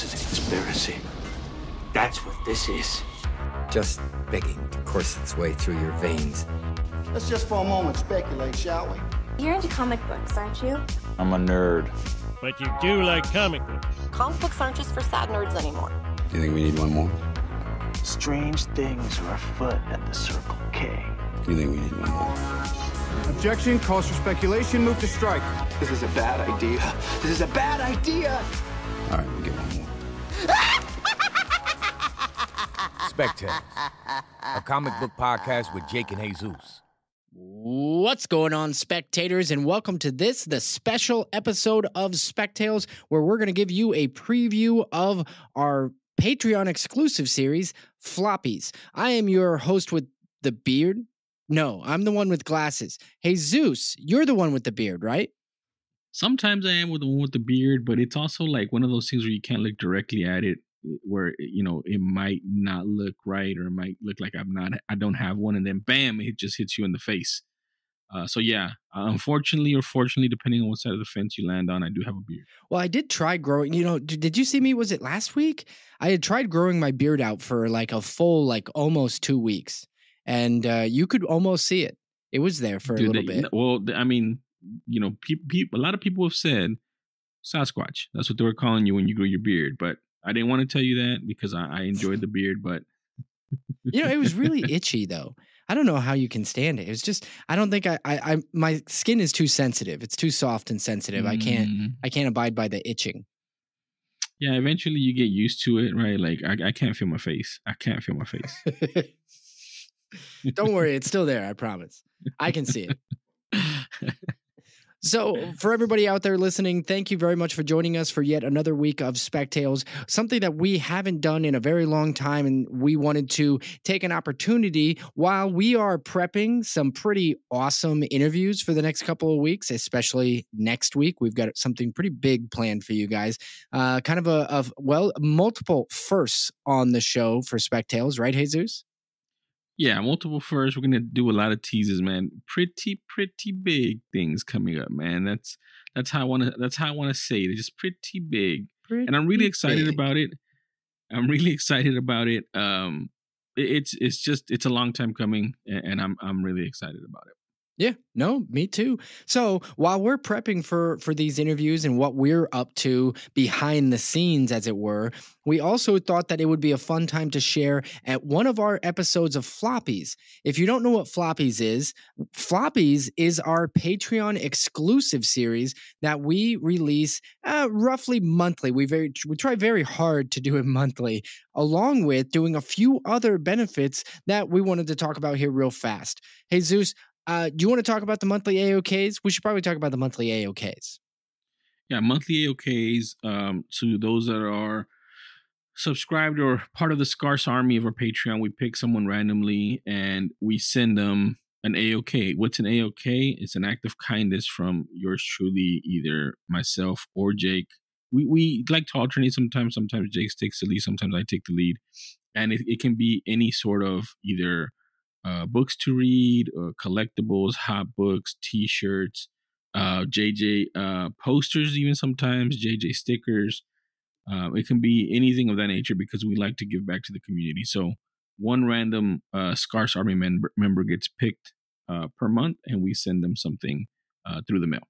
this is a conspiracy. That's what this is. Just begging to course its way through your veins. Let's just for a moment speculate, shall we? You're into comic books, aren't you? I'm a nerd. But you do like comic books. Comic books aren't just for sad nerds anymore. Do you think we need one more? Strange things are afoot at the Circle K. Do you think we need one more? Objection, calls for speculation, move to strike. This is a bad idea. This is a bad idea! All right, we'll get one more. Spectators, a comic book podcast with Jake and Jesus. What's going on, spectators? And welcome to this, the special episode of Spectales, where we're going to give you a preview of our Patreon exclusive series, Floppies. I am your host with the beard. No, I'm the one with glasses. Hey, Zeus, you're the one with the beard, right? Sometimes I am with the one with the beard, but it's also like one of those things where you can't look directly at it, where you know it might not look right or it might look like I'm not, I don't have one, and then bam, it just hits you in the face. Uh, so yeah, uh, unfortunately or fortunately, depending on what side of the fence you land on, I do have a beard. Well, I did try growing. You know, did, did you see me? Was it last week? I had tried growing my beard out for like a full, like almost two weeks, and uh, you could almost see it. It was there for Dude, a little they, bit. Well, I mean, you know, pe- pe- a lot of people have said Sasquatch. That's what they were calling you when you grew your beard. But I didn't want to tell you that because I, I enjoyed the beard. But you know, it was really itchy though. I don't know how you can stand it. It's just I don't think I, I, I my skin is too sensitive. It's too soft and sensitive. Mm. I can't mm-hmm. I can't abide by the itching. Yeah, eventually you get used to it, right? Like I, I can't feel my face. I can't feel my face. don't worry, it's still there. I promise. I can see it. So, for everybody out there listening, thank you very much for joining us for yet another week of Spectales, something that we haven't done in a very long time. And we wanted to take an opportunity while we are prepping some pretty awesome interviews for the next couple of weeks, especially next week. We've got something pretty big planned for you guys. Uh, kind of a, well, multiple firsts on the show for Spectales, right, Jesus? yeah, multiple first. We're gonna do a lot of teases, man. Pretty, pretty big things coming up, man. That's that's how I wanna that's how I wanna say it. It's just pretty big. Pretty and I'm really excited big. about it. I'm really excited about it. Um it's it's just it's a long time coming and I'm I'm really excited about it. Yeah, no, me too. So while we're prepping for for these interviews and what we're up to behind the scenes, as it were, we also thought that it would be a fun time to share at one of our episodes of Floppies. If you don't know what Floppies is, Floppies is our Patreon exclusive series that we release uh, roughly monthly. We very we try very hard to do it monthly, along with doing a few other benefits that we wanted to talk about here real fast. Hey Zeus, uh, do you want to talk about the monthly AOKs? We should probably talk about the monthly AOKs. Yeah, monthly AOKs um, to those that are subscribed or part of the scarce army of our Patreon. We pick someone randomly and we send them an AOK. What's an AOK? It's an act of kindness from yours truly, either myself or Jake. We, we like to alternate sometimes. Sometimes Jake takes the lead, sometimes I take the lead. And it, it can be any sort of either uh, books to read, or collectibles, hot books, T-shirts, uh, JJ uh, posters, even sometimes JJ stickers. Uh, it can be anything of that nature because we like to give back to the community. So one random uh, Scarce Army member, member gets picked uh, per month, and we send them something uh, through the mail.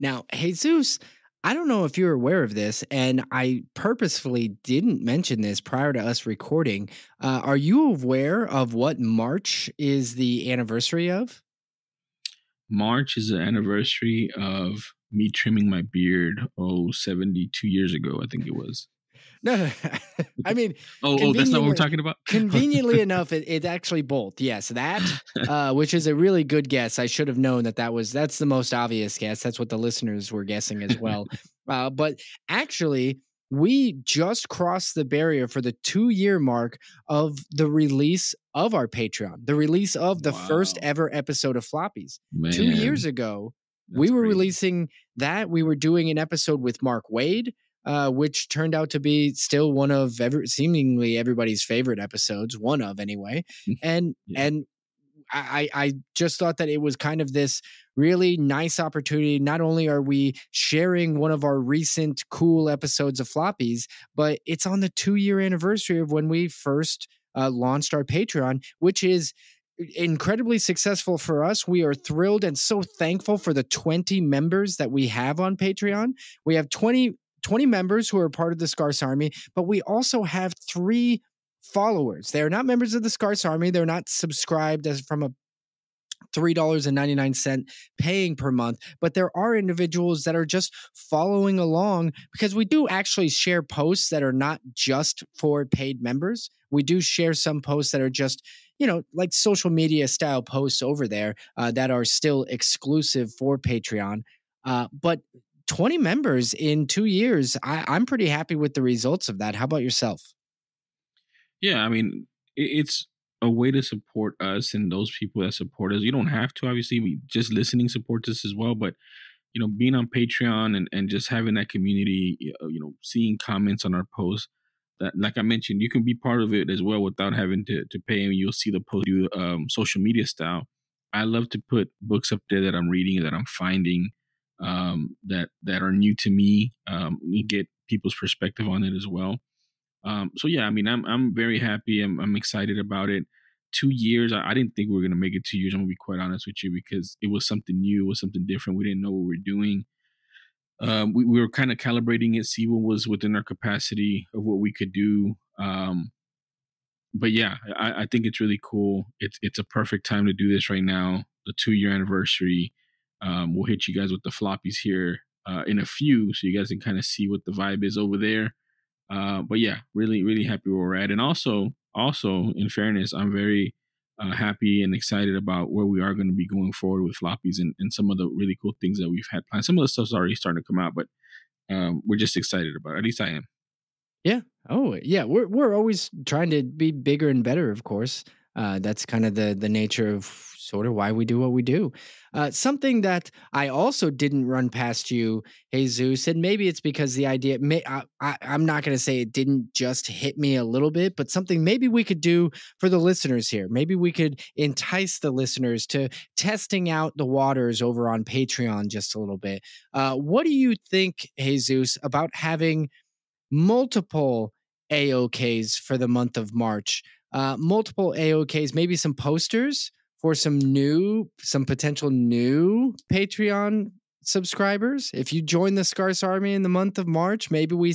Now, Jesus, I don't know if you're aware of this, and I purposefully didn't mention this prior to us recording. Uh, are you aware of what March is the anniversary of? March is the anniversary of me trimming my beard, oh, 72 years ago, I think it was. No, I mean, oh, oh, that's not what we're talking about. conveniently enough, it, it's actually both. Yes, that, uh, which is a really good guess. I should have known that that was that's the most obvious guess. That's what the listeners were guessing as well. Uh, but actually, we just crossed the barrier for the two year mark of the release of our Patreon, the release of the wow. first ever episode of Floppies. Man. Two years ago, That's we were crazy. releasing that. We were doing an episode with Mark Wade. Uh, which turned out to be still one of every, seemingly everybody's favorite episodes, one of anyway. Mm-hmm. And yeah. and I, I just thought that it was kind of this really nice opportunity. Not only are we sharing one of our recent cool episodes of Floppies, but it's on the two year anniversary of when we first uh, launched our Patreon, which is incredibly successful for us. We are thrilled and so thankful for the 20 members that we have on Patreon. We have 20 20 members who are part of the Scarce Army, but we also have three followers. They are not members of the Scarce Army. They're not subscribed as from a $3.99 paying per month. But there are individuals that are just following along because we do actually share posts that are not just for paid members. We do share some posts that are just, you know, like social media style posts over there uh, that are still exclusive for Patreon. Uh, but 20 members in two years. I, I'm pretty happy with the results of that. How about yourself? Yeah, I mean, it's a way to support us and those people that support us. You don't have to, obviously, just listening supports us as well, but you know, being on Patreon and, and just having that community, uh, you know, seeing comments on our posts. That, like I mentioned, you can be part of it as well without having to, to pay. And you'll see the post you um, social media style. I love to put books up there that I'm reading that I'm finding um, that that are new to me. Um, we get people's perspective on it as well. Um, so yeah, I mean, I'm I'm very happy. I'm I'm excited about it. Two years, I, I didn't think we were gonna make it two years. I'm gonna be quite honest with you because it was something new, it was something different. We didn't know what we are doing. Um, we, we were kind of calibrating it, see what was within our capacity of what we could do. Um, but yeah, I, I think it's really cool. It's it's a perfect time to do this right now. The two year anniversary um, we'll hit you guys with the floppies here uh, in a few, so you guys can kind of see what the vibe is over there. Uh, but yeah, really, really happy where we're at, and also, also in fairness, I'm very uh, happy and excited about where we are going to be going forward with floppies and, and some of the really cool things that we've had planned. Some of the stuff's already starting to come out, but um, we're just excited about. It. At least I am. Yeah. Oh, yeah. We're we're always trying to be bigger and better, of course. Uh, that's kind of the the nature of sort of why we do what we do. Uh, something that I also didn't run past you, Jesus, and maybe it's because the idea. May, uh, I, am not going to say it didn't just hit me a little bit, but something maybe we could do for the listeners here. Maybe we could entice the listeners to testing out the waters over on Patreon just a little bit. Uh, what do you think, Jesus, about having multiple AOKs for the month of March? uh, multiple AOKs, maybe some posters for some new, some potential new Patreon subscribers. If you join the Scarce Army in the month of March, maybe we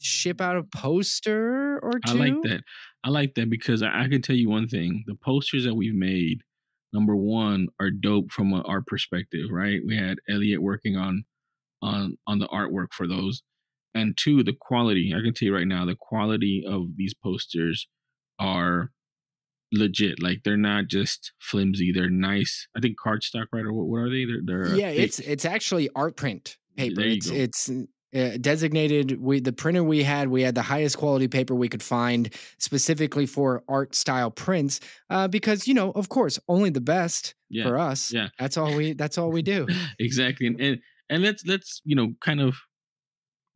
ship out a poster or two. I like that. I like that because I, I can tell you one thing: the posters that we've made, number one, are dope from an art perspective, right? We had Elliot working on on on the artwork for those, and two, the quality. I can tell you right now, the quality of these posters are legit. Like they're not just flimsy. They're nice. I think cardstock, right? Or what, what are they? They're, they're yeah. Thick. It's it's actually art print paper. It's go. it's uh, designated we the printer we had we had the highest quality paper we could find specifically for art style prints uh, because you know of course only the best yeah, for us yeah that's all we that's all we do exactly and, and and let's let's you know kind of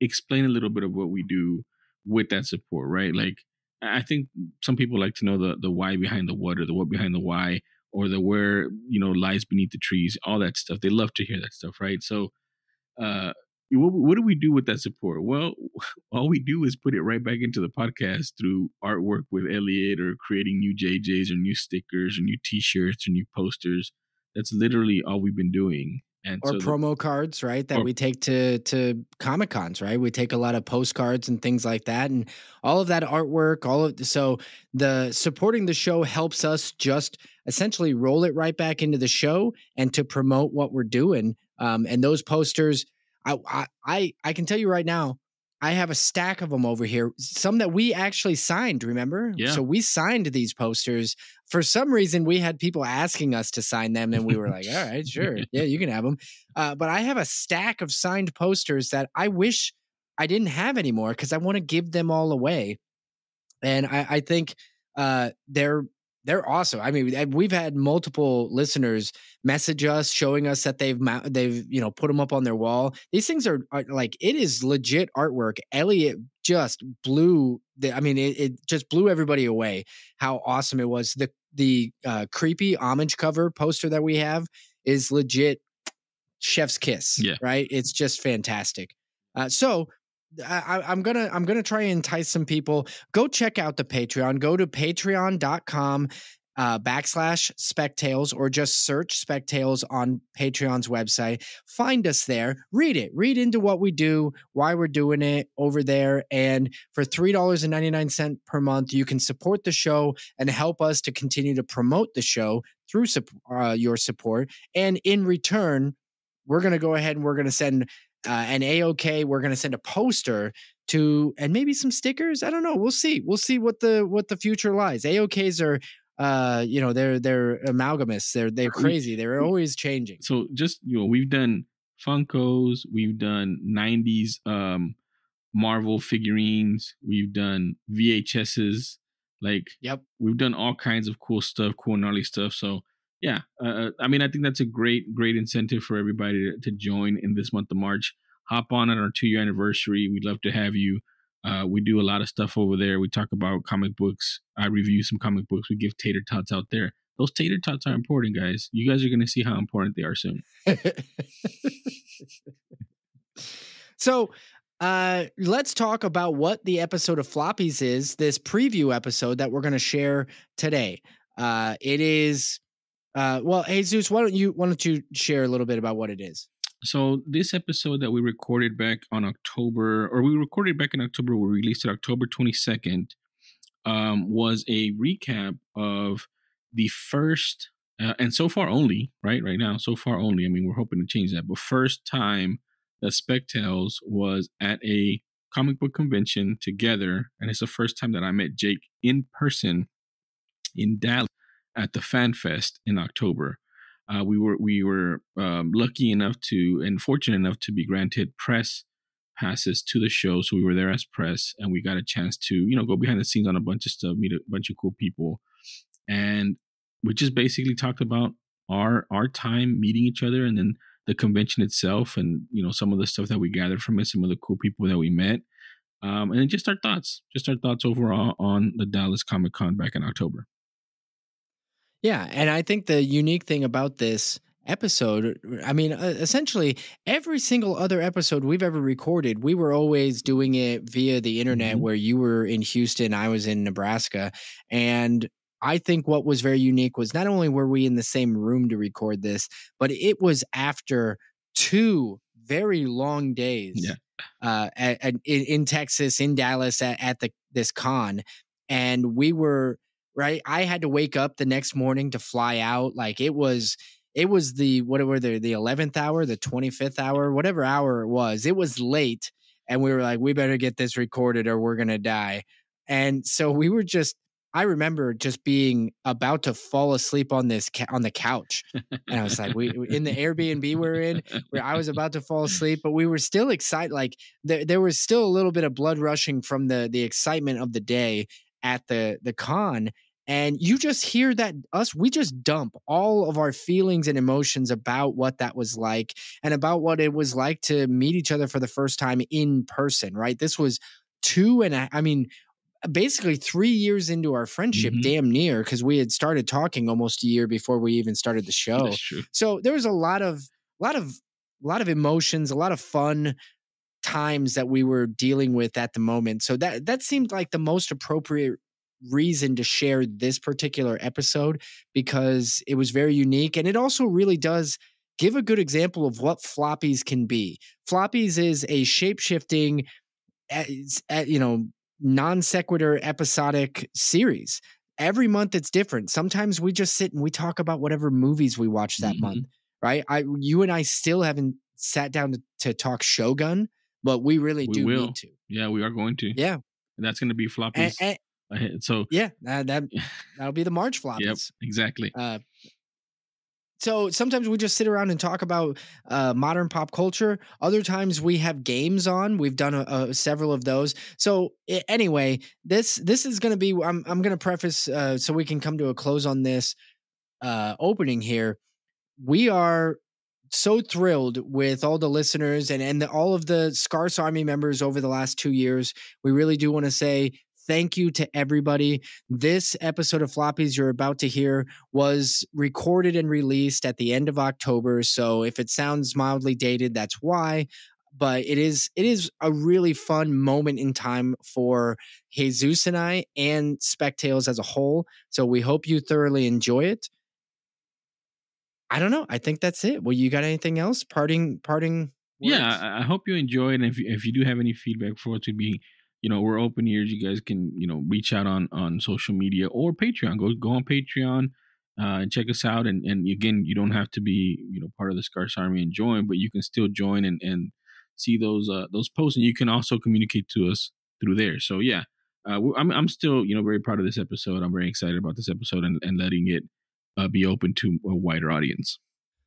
explain a little bit of what we do with that support right like I think some people like to know the the why behind the what or the what behind the why or the where you know lies beneath the trees, all that stuff. They love to hear that stuff, right? So, uh, what, what do we do with that support? Well, all we do is put it right back into the podcast through artwork with Elliot or creating new JJs or new stickers or new T-shirts or new posters. That's literally all we've been doing. And or so promo the, cards, right? That or, oh. we take to to comic cons, right? We take a lot of postcards and things like that, and all of that artwork. All of so the supporting the show helps us just essentially roll it right back into the show and to promote what we're doing. Um, and those posters, I, I I can tell you right now, I have a stack of them over here, some that we actually signed, remember? Yeah. So we signed these posters. For some reason, we had people asking us to sign them, and we were like, all right, sure. Yeah, you can have them. Uh, but I have a stack of signed posters that I wish I didn't have anymore because I want to give them all away. And I, I think uh, they're they're awesome. I mean, we've had multiple listeners message us showing us that they've they've you know put them up on their wall. These things are, are like it is legit artwork. Elliot just blew the. I mean, it, it just blew everybody away. How awesome it was. The the uh, creepy homage cover poster that we have is legit chef's kiss. Yeah. Right. It's just fantastic. Uh, so I, am gonna I'm gonna try and entice some people. Go check out the Patreon. Go to patreon.com uh, backslash spectales or just search spectales on Patreon's website. Find us there. Read it. Read into what we do, why we're doing it over there. And for $3.99 per month, you can support the show and help us to continue to promote the show through uh, your support. And in return, we're going to go ahead and we're going to send uh, and AOK, we're going to send a poster to and maybe some stickers. I don't know. We'll see. We'll see what the what the future lies. AOKs are uh you know they're they're amalgamous they're they're crazy they're always changing so just you know we've done funkos we've done 90s um marvel figurines we've done vhs's like yep we've done all kinds of cool stuff cool gnarly stuff so yeah, uh, uh, I mean, I think that's a great, great incentive for everybody to, to join in this month of March. Hop on at our two year anniversary. We'd love to have you. Uh, we do a lot of stuff over there. We talk about comic books. I review some comic books. We give tater tots out there. Those tater tots are important, guys. You guys are going to see how important they are soon. so, uh, let's talk about what the episode of Floppies is. This preview episode that we're going to share today. Uh, it is uh, well, Jesus, why don't you why don't you share a little bit about what it is? So this episode that we recorded back on October, or we recorded back in October, we released it October twenty second. Um, was a recap of the first uh, and so far only right right now so far only i mean we're hoping to change that but first time that Spectels was at a comic book convention together and it's the first time that i met jake in person in dallas at the Fan Fest in October. Uh, we were we were um, lucky enough to and fortunate enough to be granted press passes to the show, so we were there as press, and we got a chance to you know go behind the scenes on a bunch of stuff, meet a bunch of cool people, and we just basically talked about our our time meeting each other, and then the convention itself, and you know some of the stuff that we gathered from it, some of the cool people that we met, um, and then just our thoughts, just our thoughts overall on the Dallas Comic Con back in October. Yeah, and I think the unique thing about this episode i mean essentially every single other episode we've ever recorded we were always doing it via the internet mm-hmm. where you were in houston i was in nebraska and i think what was very unique was not only were we in the same room to record this but it was after two very long days yeah. uh, at, at, in, in, texas in dallas at, at the this con and we were right? I had to wake up the next morning to fly out. Like it was, it was the what were the eleventh hour, the twenty fifth hour, whatever hour it was. It was late, and we were like, we better get this recorded or we're gonna die. And so we were just. I remember just being about to fall asleep on this ca- on the couch, and I was like, "We in the Airbnb we're in, where I was about to fall asleep, but we were still excited. Like there, there was still a little bit of blood rushing from the the excitement of the day, at the the con and you just hear that us, we just dump all of our feelings and emotions about what that was like and about what it was like to meet each other for the first time in person, right? This was two and a, I mean, basically three years into our friendship, mm-hmm. damn near, because we had started talking almost a year before we even started the show. So there was a lot of, lot of, lot of emotions, a lot of fun, times that we were dealing with at the moment. So that that seemed like the most appropriate reason to share this particular episode because it was very unique and it also really does give a good example of what floppies can be. Floppies is a shape-shifting eh, eh, you know non sequitur episodic series. Every month it's different. Sometimes we just sit and we talk about whatever movies we watch that mm-hmm. month, right? I you and I still haven't sat down to, to talk Shogun but we really we do will. need to. Yeah, we are going to. Yeah, and that's going to be floppies. And, and, so yeah, that, that that'll be the March floppies. Yep, exactly. Uh, so sometimes we just sit around and talk about uh, modern pop culture. Other times we have games on. We've done a, a, several of those. So anyway, this this is going to be. I'm I'm going to preface uh, so we can come to a close on this uh, opening here. We are so thrilled with all the listeners and and the, all of the Scarce Army members over the last two years. We really do want to say thank you to everybody. This episode of Floppies you're about to hear was recorded and released at the end of October. So if it sounds mildly dated, that's why. But it is it is a really fun moment in time for Jesus and I and Spectales as a whole. So we hope you thoroughly enjoy it. I don't know. I think that's it. Well, you got anything else? Parting, parting. Words? Yeah, I hope you enjoyed. And if you, if you do have any feedback for it to be, you know, we're open ears. You guys can you know reach out on on social media or Patreon. Go go on Patreon. Uh, and check us out and, and again you don't have to be you know part of the scars army and join but you can still join and, and see those uh, those posts and you can also communicate to us through there so yeah uh, I'm, I'm still you know very proud of this episode i'm very excited about this episode and, and letting it uh, be open to a wider audience.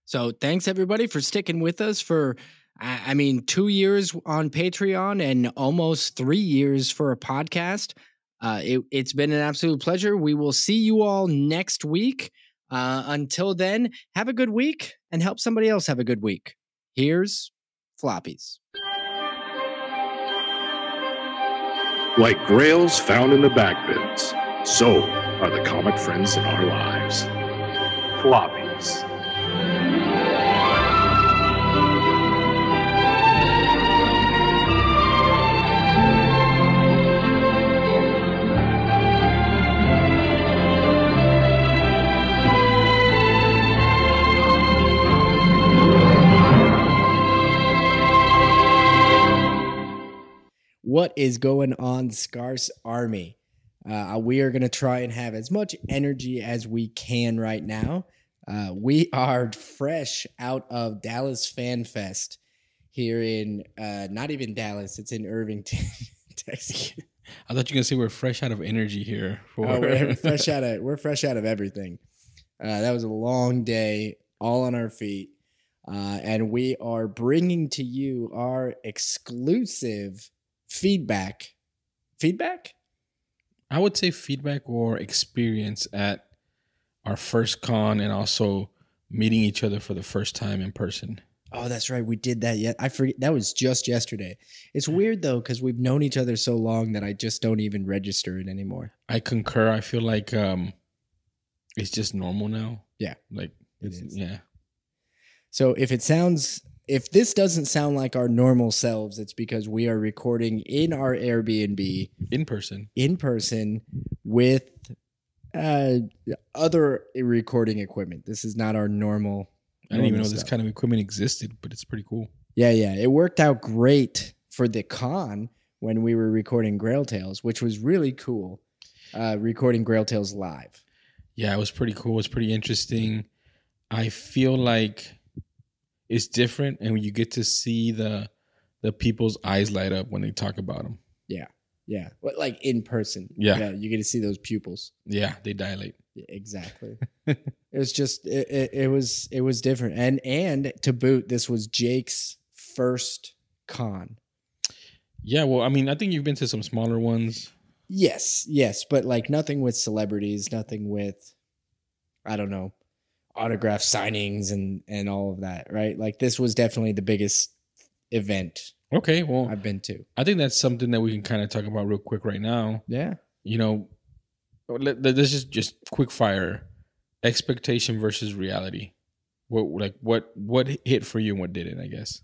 So thanks everybody for sticking with us for I mean two years on Patreon and almost three years for a podcast. Uh, it, has been an absolute pleasure. We will see you all next week. Uh, until then, have a good week and help somebody else have a good week. Here's floppies. Like grails found in the back bins. so are the comic friends in our lives floppies. What is going on, Scarce Army? Uh, we are going to try and have as much energy as we can right now. Uh, we are fresh out of Dallas Fan Fest here in uh, not even Dallas, it's in Irvington, Texas. I thought you were gonna say we're fresh out of energy here. For- oh, we're fresh out of we're fresh out of everything. Uh, that was a long day, all on our feet, uh, and we are bringing to you our exclusive feedback. Feedback? I would say feedback or experience at our first con and also meeting each other for the first time in person. Oh, that's right. We did that yet. I forget. That was just yesterday. It's weird though, because we've known each other so long that I just don't even register it anymore. I concur. I feel like um, it's just normal now. Yeah. Like, it's, yeah. So if it sounds, if this doesn't sound like our normal selves, it's because we are recording in our Airbnb in person, in person with uh, other recording equipment. This is not our normal. I didn't even know stuff. this kind of equipment existed, but it's pretty cool. Yeah, yeah. It worked out great for the con when we were recording Grail Tales, which was really cool. Uh, recording Grail Tales live. Yeah, it was pretty cool. It was pretty interesting. I feel like it's different, and you get to see the the people's eyes light up when they talk about them. Yeah, yeah, but like in person. Yeah, yeah you get to see those pupils. Yeah, they dilate. Exactly. it was just it, it, it was it was different, and and to boot, this was Jake's first con. Yeah, well, I mean, I think you've been to some smaller ones. Yes, yes, but like nothing with celebrities, nothing with, I don't know, autograph signings and and all of that, right? Like this was definitely the biggest event Okay, well, I've been to. I think that's something that we can kind of talk about real quick right now. Yeah. You know, let, this is just quick fire expectation versus reality. What like what what hit for you and what didn't? I guess.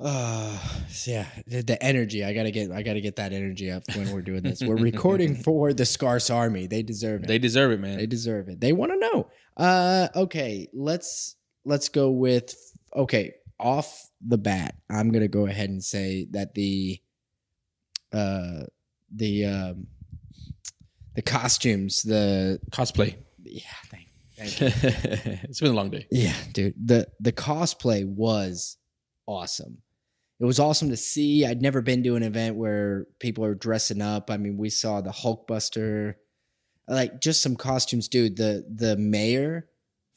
Uh, yeah, the, the, energy. I gotta get. I gotta get that energy up when we're doing this. we're recording for the Scarce Army. They deserve it. They deserve it, man. They deserve it. They want to know. Uh, okay, let's let's go with okay off the bat, I'm gonna go ahead and say that the uh the um the costumes, the cosplay. Yeah, thank, thank you. it's been a long day. Yeah, dude. The the cosplay was awesome. It was awesome to see. I'd never been to an event where people are dressing up. I mean, we saw the Hulkbuster, like just some costumes, dude. The the mayor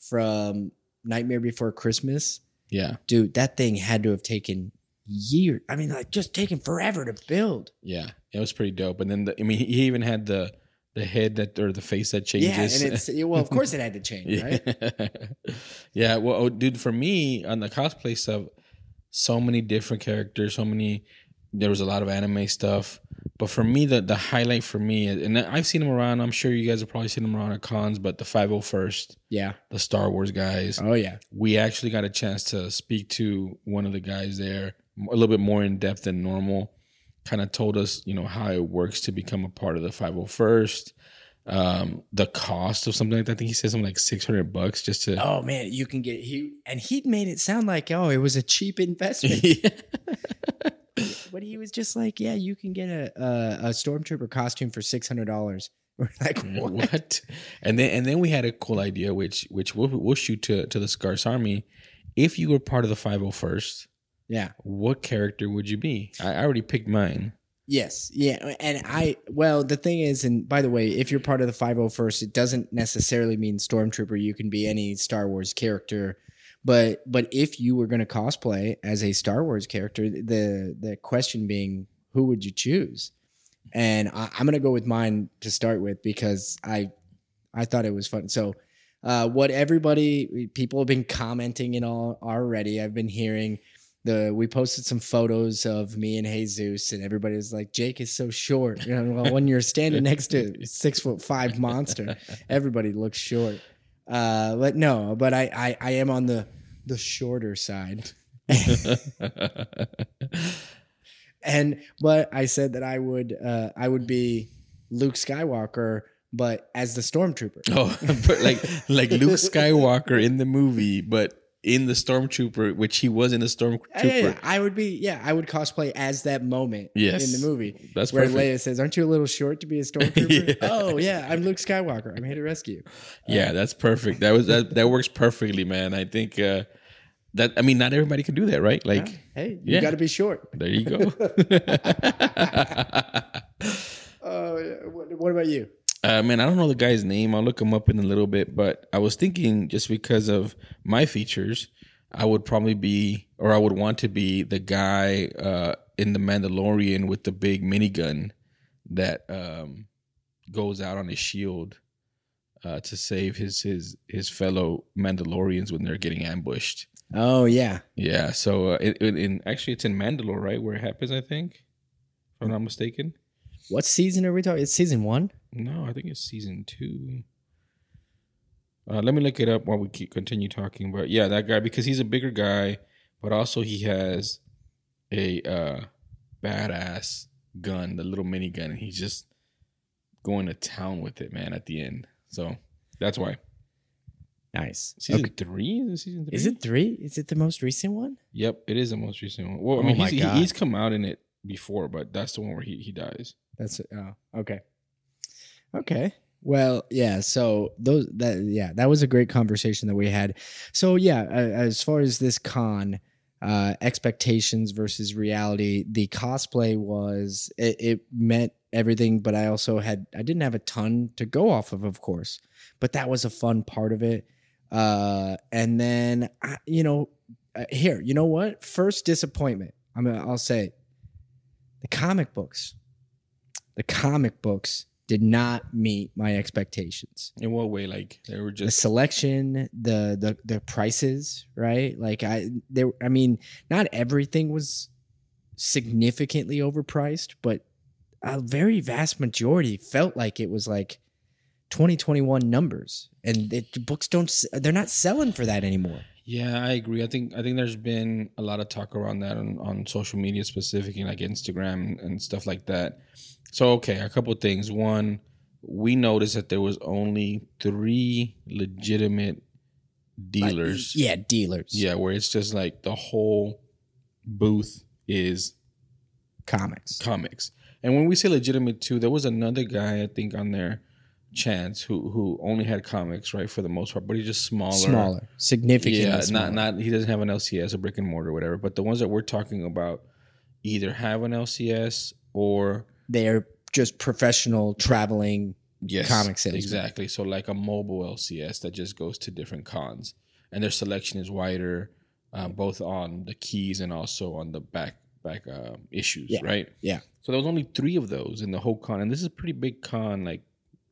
from Nightmare Before Christmas yeah. Dude, that thing had to have taken years. I mean, like just taken forever to build. Yeah. It was pretty dope. And then the, I mean, he even had the the head that or the face that changes. Yeah, and it's well, of course it had to change, right? yeah. Well, oh, dude, for me on the cosplay stuff, so many different characters, so many there was a lot of anime stuff. But for me, the the highlight for me, and I've seen him around. I'm sure you guys have probably seen him around at cons, but the 501st, yeah, the Star Wars guys. Oh yeah, we actually got a chance to speak to one of the guys there a little bit more in depth than normal. Kind of told us, you know, how it works to become a part of the 501st. Um, the cost of something like that. I think he said something like six hundred bucks just to. Oh man, you can get he and he made it sound like oh it was a cheap investment. But he was just like, yeah, you can get a a, a stormtrooper costume for six hundred dollars. We're like, mm, what? what? And then and then we had a cool idea, which which we'll we'll shoot to to the Scarce Army. If you were part of the five hundred oh first, yeah, what character would you be? I, I already picked mine. Yes, yeah, and I well the thing is, and by the way, if you're part of the 501st, it doesn't necessarily mean stormtrooper. You can be any Star Wars character but but if you were going to cosplay as a Star Wars character, the the question being, who would you choose? And I, am going to go with mine to start with because I I thought it was fun. So uh, what everybody people have been commenting and all already, I've been hearing. The, we posted some photos of me and Jesus, and everybody was like, "Jake is so short." You know, well, when you're standing next to six foot five monster, everybody looks short. Uh, but no, but I, I, I am on the the shorter side. and but I said that I would uh, I would be Luke Skywalker, but as the stormtrooper. Oh, but like like Luke Skywalker in the movie, but in the stormtrooper, which he was in the stormtrooper. Yeah, yeah, I would be. Yeah, I would cosplay as that moment. Yes. in the movie. That's where perfect. Leia says, "Aren't you a little short to be a stormtrooper?" yeah. Oh yeah, I'm Luke Skywalker. I'm here to rescue. Yeah, that's perfect. That was that. that works perfectly, man. I think. uh that I mean, not everybody can do that, right? Like, yeah. hey, you yeah. got to be short. There you go. uh, what, what about you? Uh, man, I don't know the guy's name. I'll look him up in a little bit. But I was thinking just because of my features, I would probably be, or I would want to be the guy uh, in The Mandalorian with the big minigun that um, goes out on his shield uh, to save his his his fellow Mandalorians when they're getting ambushed. Oh yeah, yeah. So uh, it, it, in actually, it's in Mandalore, right, where it happens. I think, if I'm not mistaken. What season are we talking? It's season one. No, I think it's season two. Uh, let me look it up while we keep continue talking. But yeah, that guy because he's a bigger guy, but also he has a uh, badass gun, the little mini gun, and he's just going to town with it, man. At the end, so that's why. Nice. Season okay. three? Is it season three? Is it three? Is it the most recent one? Yep, it is the most recent one. Well, I oh mean, oh he's, he, he's come out in it before, but that's the one where he, he dies. That's it. Oh, okay. Okay. Well, yeah. So those that yeah, that was a great conversation that we had. So yeah, as far as this con uh, expectations versus reality, the cosplay was it, it meant everything, but I also had I didn't have a ton to go off of, of course, but that was a fun part of it. Uh, and then I, you know, uh, here, you know what? First disappointment. I'm mean, I'll say the comic books. The comic books did not meet my expectations. In what way? Like they were just the selection, the the the prices, right? Like I there I mean, not everything was significantly overpriced, but a very vast majority felt like it was like 2021 numbers. And it, books don't they're not selling for that anymore. Yeah, I agree. I think I think there's been a lot of talk around that on, on social media, specifically like Instagram and stuff like that. So, okay, a couple things. One, we noticed that there was only three legitimate dealers. Like, yeah, dealers. Yeah, where it's just like the whole booth is comics. Comics. And when we say legitimate too, there was another guy I think on there Chance, who who only had comics, right, for the most part, but he's just smaller, smaller, significantly. Yeah, smaller. not not he doesn't have an LCS, a brick and mortar, whatever. But the ones that we're talking about either have an LCS or they're just professional traveling yes, comic sales. Exactly. So like a mobile LCS that just goes to different cons, and their selection is wider, uh, both on the keys and also on the back back um, issues, yeah. right? Yeah. So there was only three of those in the whole con, and this is a pretty big con, like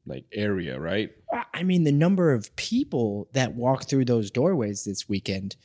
like area, right? I mean, the number of people that walked through those doorways this weekend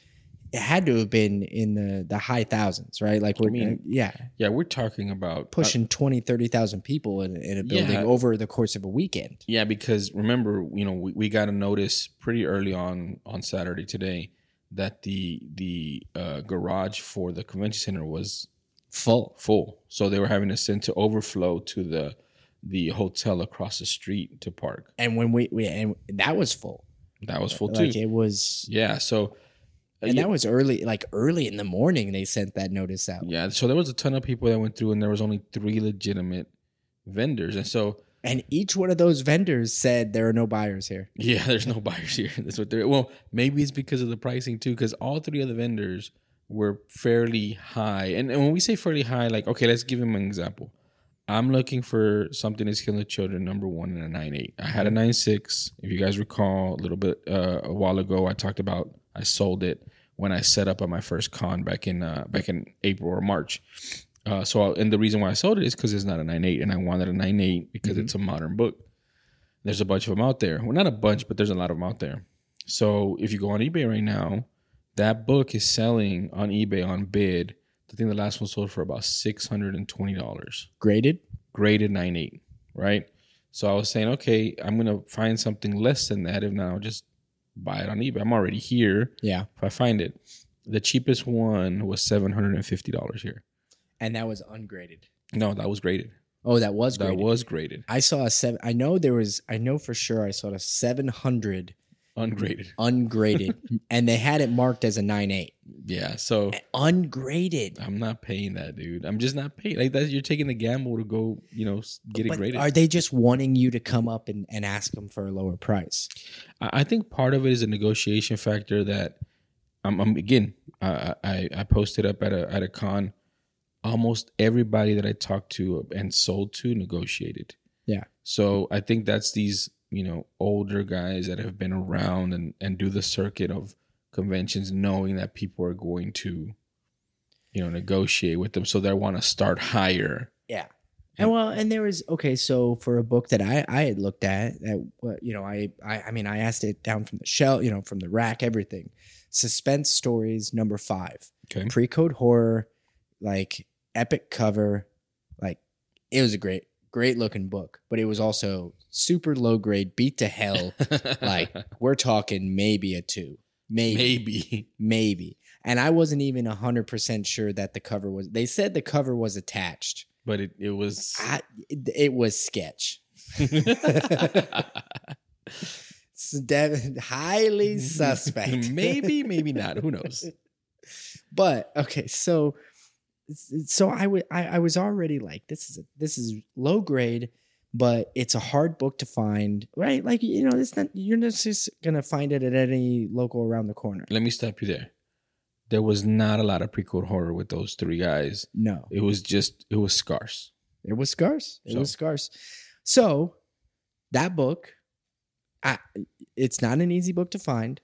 it had to have been in the the high thousands, right? Like we're I mean, uh, yeah. Yeah, we're talking about uh, pushing uh, 20, 30,000 people in, in a building yeah. over the course of a weekend. Yeah, because remember, you know, we, we got a notice pretty early on on Saturday today that the the uh, garage for the convention center was full. Full. So they were having to send to overflow to the the hotel across the street to park. And when we, we and that was full. That was full too. Like it was Yeah, so uh, and yeah. that was early like early in the morning they sent that notice out. Yeah, so there was a ton of people that went through and there was only 3 legitimate vendors. And so and each one of those vendors said there are no buyers here. Yeah, there's no buyers here. That's what they're well, maybe it's because of the pricing too, because all three of the vendors were fairly high. And and when we say fairly high, like okay, let's give him an example. I'm looking for something that's killing children. Number one and a nine eight. I had a nine six. If you guys recall, a little bit uh, a while ago, I talked about I sold it when I set up on my first con back in uh, back in April or March. Uh, so i and the reason why I sold it is because it's not a nine eight, and I wanted a nine eight because mm-hmm. it's a modern book. There's a bunch of them out there. Well, not a bunch, but there's a lot of them out there. So if you go on eBay right now, that book is selling on eBay on bid I think the last one sold for about six hundred and twenty dollars. Graded? Graded nine eight, right? So I was saying, okay, I'm gonna find something less than that. If not, I'll just buy it on eBay. I'm already here. Yeah. If I find it, the cheapest one was seven hundred and fifty dollars here. And that was ungraded. No, that was graded. Oh, that was graded. that was graded. I saw a seven. I know there was. I know for sure. I saw a seven hundred Ungraded. Ungraded. and they had it marked as a nine eight. Yeah. So ungraded. I'm not paying that, dude. I'm just not paying. Like that, you're taking the gamble to go, you know, get but it graded. Are they just wanting you to come up and, and ask them for a lower price? I, I think part of it is a negotiation factor that I'm, um, I'm um, again, I, I, I posted up at a, at a con. Almost everybody that I talked to and sold to negotiated. Yeah. So I think that's these you know older guys that have been around and and do the circuit of conventions knowing that people are going to you know negotiate with them so they want to start higher yeah and well and there was okay so for a book that i i had looked at that you know I, I i mean i asked it down from the shell you know from the rack everything suspense stories number five okay pre-code horror like epic cover like it was a great great looking book but it was also super low grade, beat to hell. like we're talking maybe a two, maybe, maybe, maybe. And I wasn't even hundred percent sure that the cover was. They said the cover was attached, but it it was I, it, it was sketch. so highly suspect. maybe, maybe not. Who knows? but okay, so so I was already like this is a, this is low grade but it's a hard book to find, right? Like you know, it's not you're not just gonna find it at any local around the corner. Let me stop you there. There was not a lot of prequel horror with those three guys. No, it was just it was scarce. It was scarce. It so. was scarce. So that book, I, it's not an easy book to find.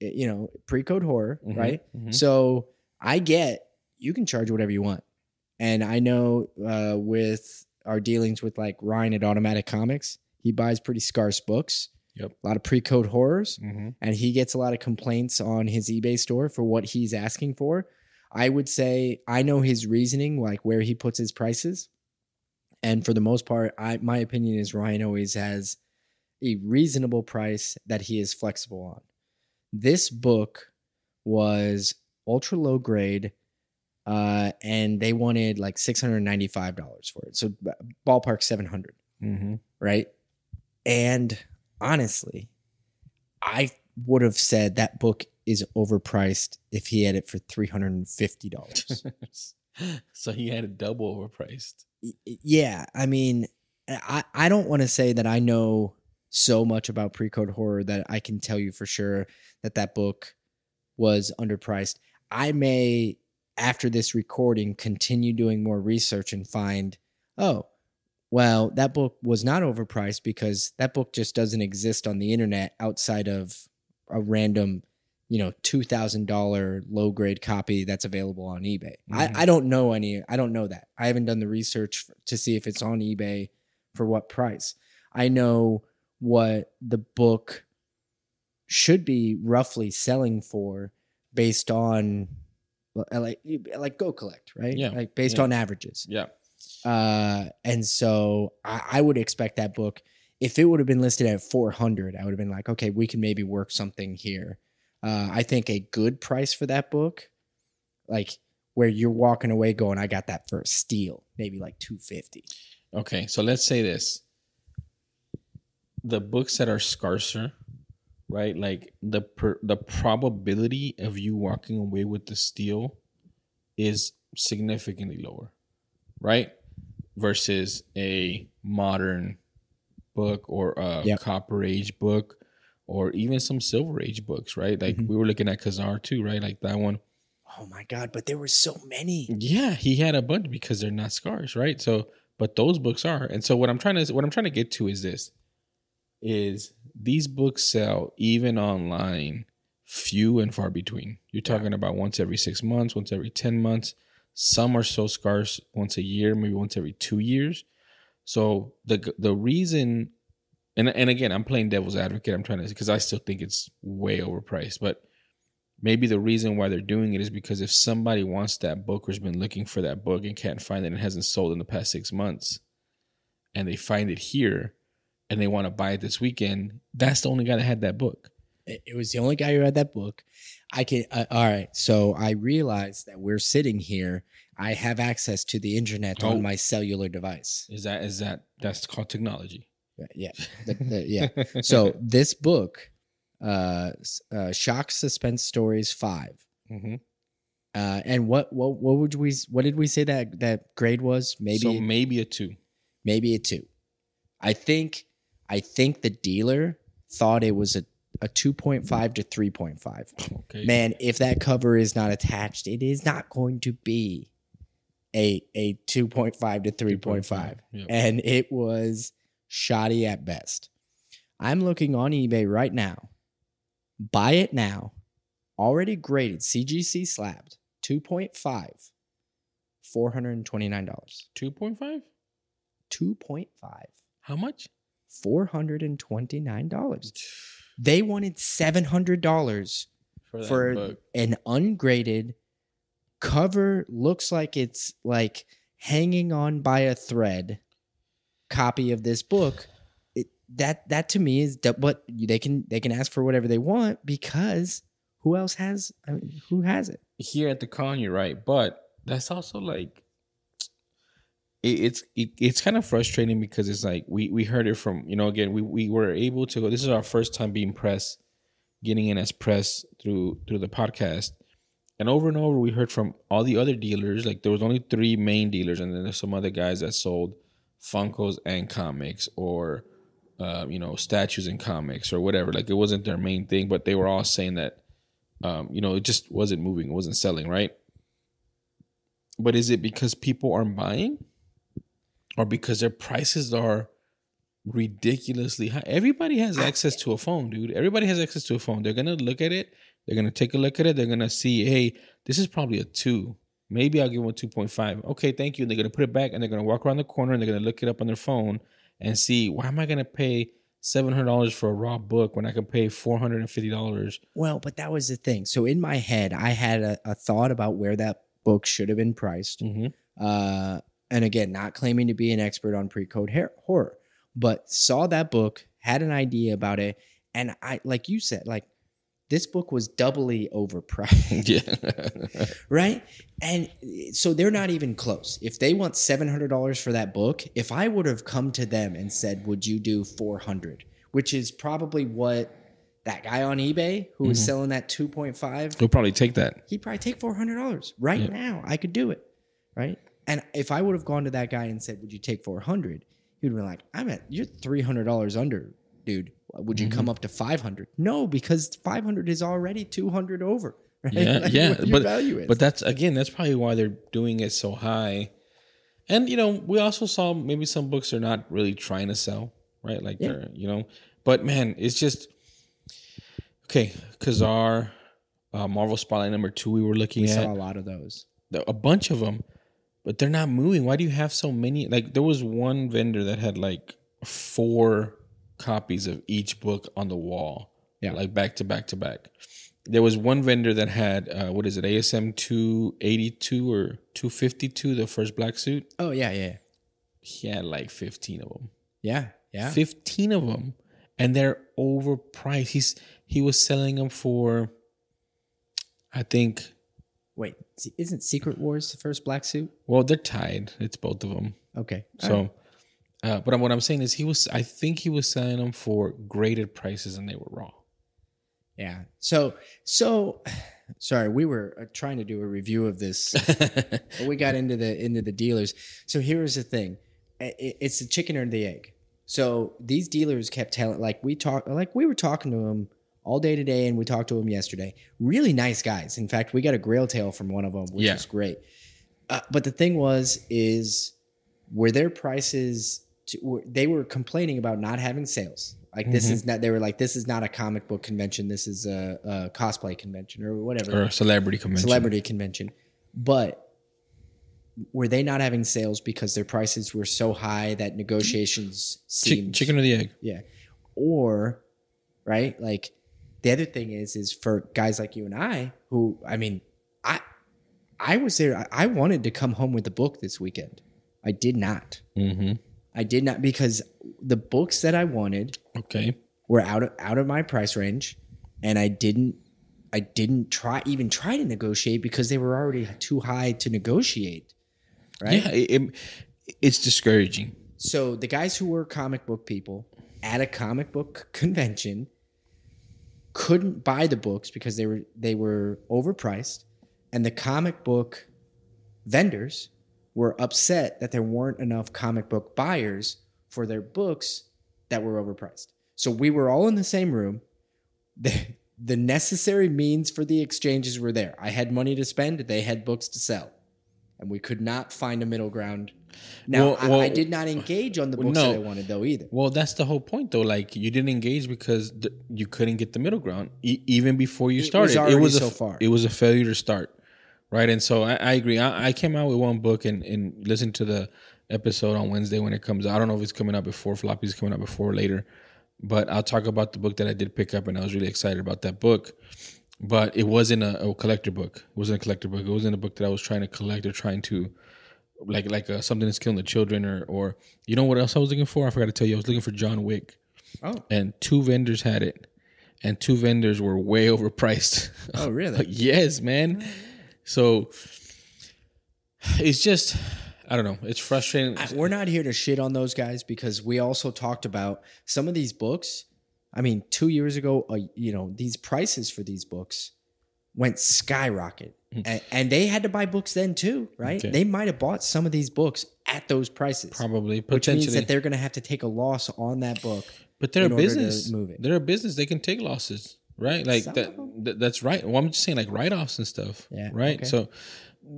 It, you know, pre-code horror, mm-hmm, right? Mm-hmm. So I get you can charge whatever you want, and I know uh, with our dealings with like Ryan at Automatic Comics, he buys pretty scarce books. Yep. A lot of pre-code horrors, mm-hmm. and he gets a lot of complaints on his eBay store for what he's asking for. I would say I know his reasoning, like where he puts his prices, and for the most part, I my opinion is Ryan always has a reasonable price that he is flexible on. This book was ultra low grade uh, and they wanted like six hundred ninety five dollars for it, so ballpark seven hundred, mm mm-hmm. right? And honestly, I would have said that book is overpriced if he had it for three hundred and fifty dollars. so he had it double overpriced. Yeah, I mean, I I don't want to say that I know so much about pre-code horror that I can tell you for sure that that book was underpriced. I may after this recording, continue doing more research and find, oh, well, that book was not overpriced because that book just doesn't exist on the internet outside of a random, you know, $2,000 low grade copy that's available on eBay. Mm-hmm. I, I don't know any, I don't know that. I haven't done the research to see if it's on eBay for what price. I know what the book should be roughly selling for based on like like go collect right yeah like based yeah. on averages yeah uh and so I, I would expect that book if it would have been listed at 400 i would have been like okay we can maybe work something here uh i think a good price for that book like where you're walking away going i got that for a steal maybe like 250 okay so let's say this the books that are scarcer right? Like the per, the probability of you walking away with the steal is significantly lower, right? Versus a modern book or a yep. Copper Age book or even some Silver Age books, right? Like mm-hmm. we were looking at Kazar too, right? Like that one. Oh my God! But there were so many. Yeah, he had a bunch because they're not scars, right? So, but those books are, and so what I'm trying to what I'm trying to get to is this: is these books sell even online few and far between. You're talking yeah. about once every six months, once every 10 months. Some are so scarce once a year, maybe once every two years. So the the reason, and and again, I'm playing devil's advocate. I'm trying to because I still think it's way overpriced, but maybe the reason why they're doing it is because if somebody wants that book or has been looking for that book and can't find it and hasn't sold in the past six months, and they find it here, and they want to buy it this weekend, that's the only guy that had that book. It was the only guy who had that book. I can. Uh, all right. So I realized that we're sitting here. I have access to the internet oh. on my cellular device. Is that is that that's called technology? Uh, yeah. the, the, yeah. So this book, uh, uh, shock suspense stories 5 mm-hmm. Uh, and what what what would we what did we say that that grade was? Maybe so maybe a two, maybe a two. I think I think the dealer thought it was a a 2.5 to 3.5. Okay. Man, if that cover is not attached, it is not going to be a a 2.5 to 3.5. Yep. And it was shoddy at best. I'm looking on eBay right now. Buy it now. Already graded, CGC slabs 2.5, $429. 2.5? 2.5. How much? $429. They wanted $700 for, for an ungraded cover looks like it's like hanging on by a thread copy of this book it, that that to me is what they can they can ask for whatever they want because who else has I mean, who has it here at the con you're right but that's also like it's it, it's kind of frustrating because it's like we we heard it from you know again we we were able to go this is our first time being press getting in as press through through the podcast and over and over we heard from all the other dealers like there was only three main dealers and then there's some other guys that sold funkos and comics or uh, you know statues and comics or whatever like it wasn't their main thing but they were all saying that um, you know it just wasn't moving it wasn't selling right but is it because people aren't buying or because their prices are ridiculously high. Everybody has access to a phone, dude. Everybody has access to a phone. They're gonna look at it. They're gonna take a look at it. They're gonna see, hey, this is probably a two. Maybe I'll give them a two point five. Okay, thank you. And they're gonna put it back, and they're gonna walk around the corner, and they're gonna look it up on their phone and see why am I gonna pay seven hundred dollars for a raw book when I could pay four hundred and fifty dollars. Well, but that was the thing. So in my head, I had a, a thought about where that book should have been priced. Mm-hmm. Uh, and again, not claiming to be an expert on pre code horror, but saw that book, had an idea about it. And I, like you said, like this book was doubly overpriced. Yeah. right? And so they're not even close. If they want $700 for that book, if I would have come to them and said, "Would you do 400?" which is probably what that guy on eBay who mm-hmm. was selling that 2.5 he'll probably take that. He'd probably take $400 right now. I could do it. Right? And if I would have gone to that guy and said, "Would you take 400?" He would have been like, "I'm at you're three hundred dollars under, dude. Would you mm-hmm. come up to 500?" No, because 500 is already 200 over. Right? Yeah, like yeah. But, but that's again, that's probably why they're doing it so high. And you know, we also saw maybe some books are not really trying to sell, right? Like yeah. they're you know, but man, it's just okay. Kazar, uh, Marvel Spotlight number two, we were looking we at a lot of those, a bunch of them but they're not moving. Why do you have so many? Like there was one vendor that had like four copies of each book on the wall. Yeah. Like back to back to back. There was one vendor that had uh, what is it, ASM two eighty two or two fifty two, the first black suit. Oh yeah, yeah. He had like fifteen of them. Yeah, yeah. Fifteen of them, and they're overpriced. He's he was selling them for, I think. Wait, isn't Secret Wars the first black suit? Well, they're tied. It's both of them. Okay. so, right. uh, but what I'm saying is, he was. I think he was selling them for graded prices, and they were raw. Yeah. So, so, sorry, we were uh, trying to do a review of this. we got into the into the dealers. So here's the thing: it's the chicken or the egg. So these dealers kept telling, like we talk, like we were talking to them all day today, and we talked to him yesterday. Really nice guys. In fact, we got a grail tail from one of them, which yeah. is great. Uh, but the thing was, is were their prices? To, were, they were complaining about not having sales. Like this mm-hmm. is not. They were like, this is not a comic book convention. This is a, a cosplay convention or whatever, or a celebrity convention. Celebrity convention, but were they not having sales because their prices were so high that negotiations seemed chicken or the egg? Yeah. Or right, like the other thing is is for guys like you and I who I mean I I was there I, I wanted to come home with a book this weekend. I did not. Mm-hmm. I did not because the books that I wanted okay were out of out of my price range and I didn't I didn't try even try to negotiate because they were already too high to negotiate. Right? Yeah, it, it's discouraging. So the guys who were comic book people at a comic book convention couldn't buy the books because they were they were overpriced, and the comic book vendors were upset that there weren't enough comic book buyers for their books that were overpriced. So we were all in the same room. The, the necessary means for the exchanges were there. I had money to spend, they had books to sell. And we could not find a middle ground now well, I, well, I, did not engage on the books no, that I wanted though either. Well, that's the whole point though. Like you didn't engage because you couldn't get the middle ground e- even before you it started. Was it was so a, far. It was a failure to start, right? And so I, I agree. I, I, came out with one book and and listened to the episode on Wednesday when it comes. out. I don't know if it's coming out before Floppy's coming out before or later, but I'll talk about the book that I did pick up and I was really excited about that book but it wasn't a, a, collector book. It wasn't a collector book. It wasn't a book that I was trying to collect or trying to like like uh, something that's killing the children or or you know what else I was looking for? I forgot to tell you. I was looking for John Wick. Oh. And two vendors had it, and two vendors were way overpriced. Oh really? yes, man. Oh, so it's just I don't know. It's frustrating. I, we're not here to shit on those guys because we also talked about some of these books. I mean, two years ago, uh, you know, these prices for these books went skyrocket and, and, they had to buy books then too, right? Okay. They might have bought some of these books at those prices, probably, which means that they're going to have to take a loss on that book. But they're a business. They're a business. They can take losses, right? Like some that. Th- that's right. Well, I'm just saying, like write offs and stuff, yeah, right? Okay. So.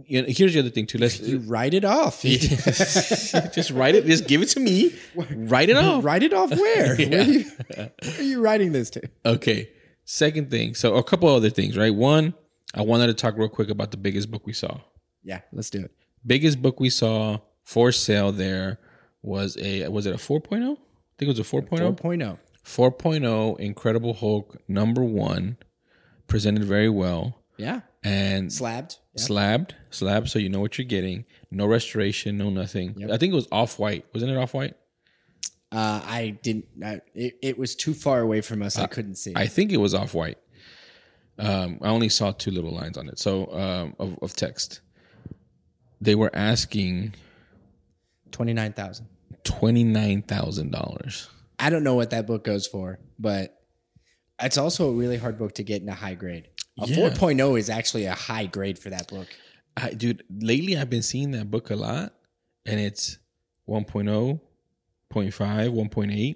You know, here's the other thing too. Let's you write it off. just write it. Just give it to me. write it off. Write it off. Where? yeah. where, are you, where are you writing this to? Okay. Second thing. So a couple other things, right? One, I wanted to talk real quick about the biggest book we saw. Yeah, let's do it. Biggest book we saw for sale there was a was it a 4.0? I think it was a 4.0. 4.0. 4.0 Incredible Hulk number 1 presented very well. Yeah. And slabbed. Yep. Slabbed, slabbed so you know what you're getting. No restoration, no nothing. Yep. I think it was off-white. Wasn't it off-white? Uh, I didn't. I, it, it was too far away from us. I, I couldn't see. I think it was off white. Um, I only saw two little lines on it. So um, of, of text, they were asking twenty nine thousand. Twenty nine thousand dollars. I don't know what that book goes for, but it's also a really hard book to get in a high grade. A yeah. 4.0 is actually a high grade for that book. I, dude, lately I've been seeing that book a lot, and it's 1.0, 0. 0.5, 1.8, yeah.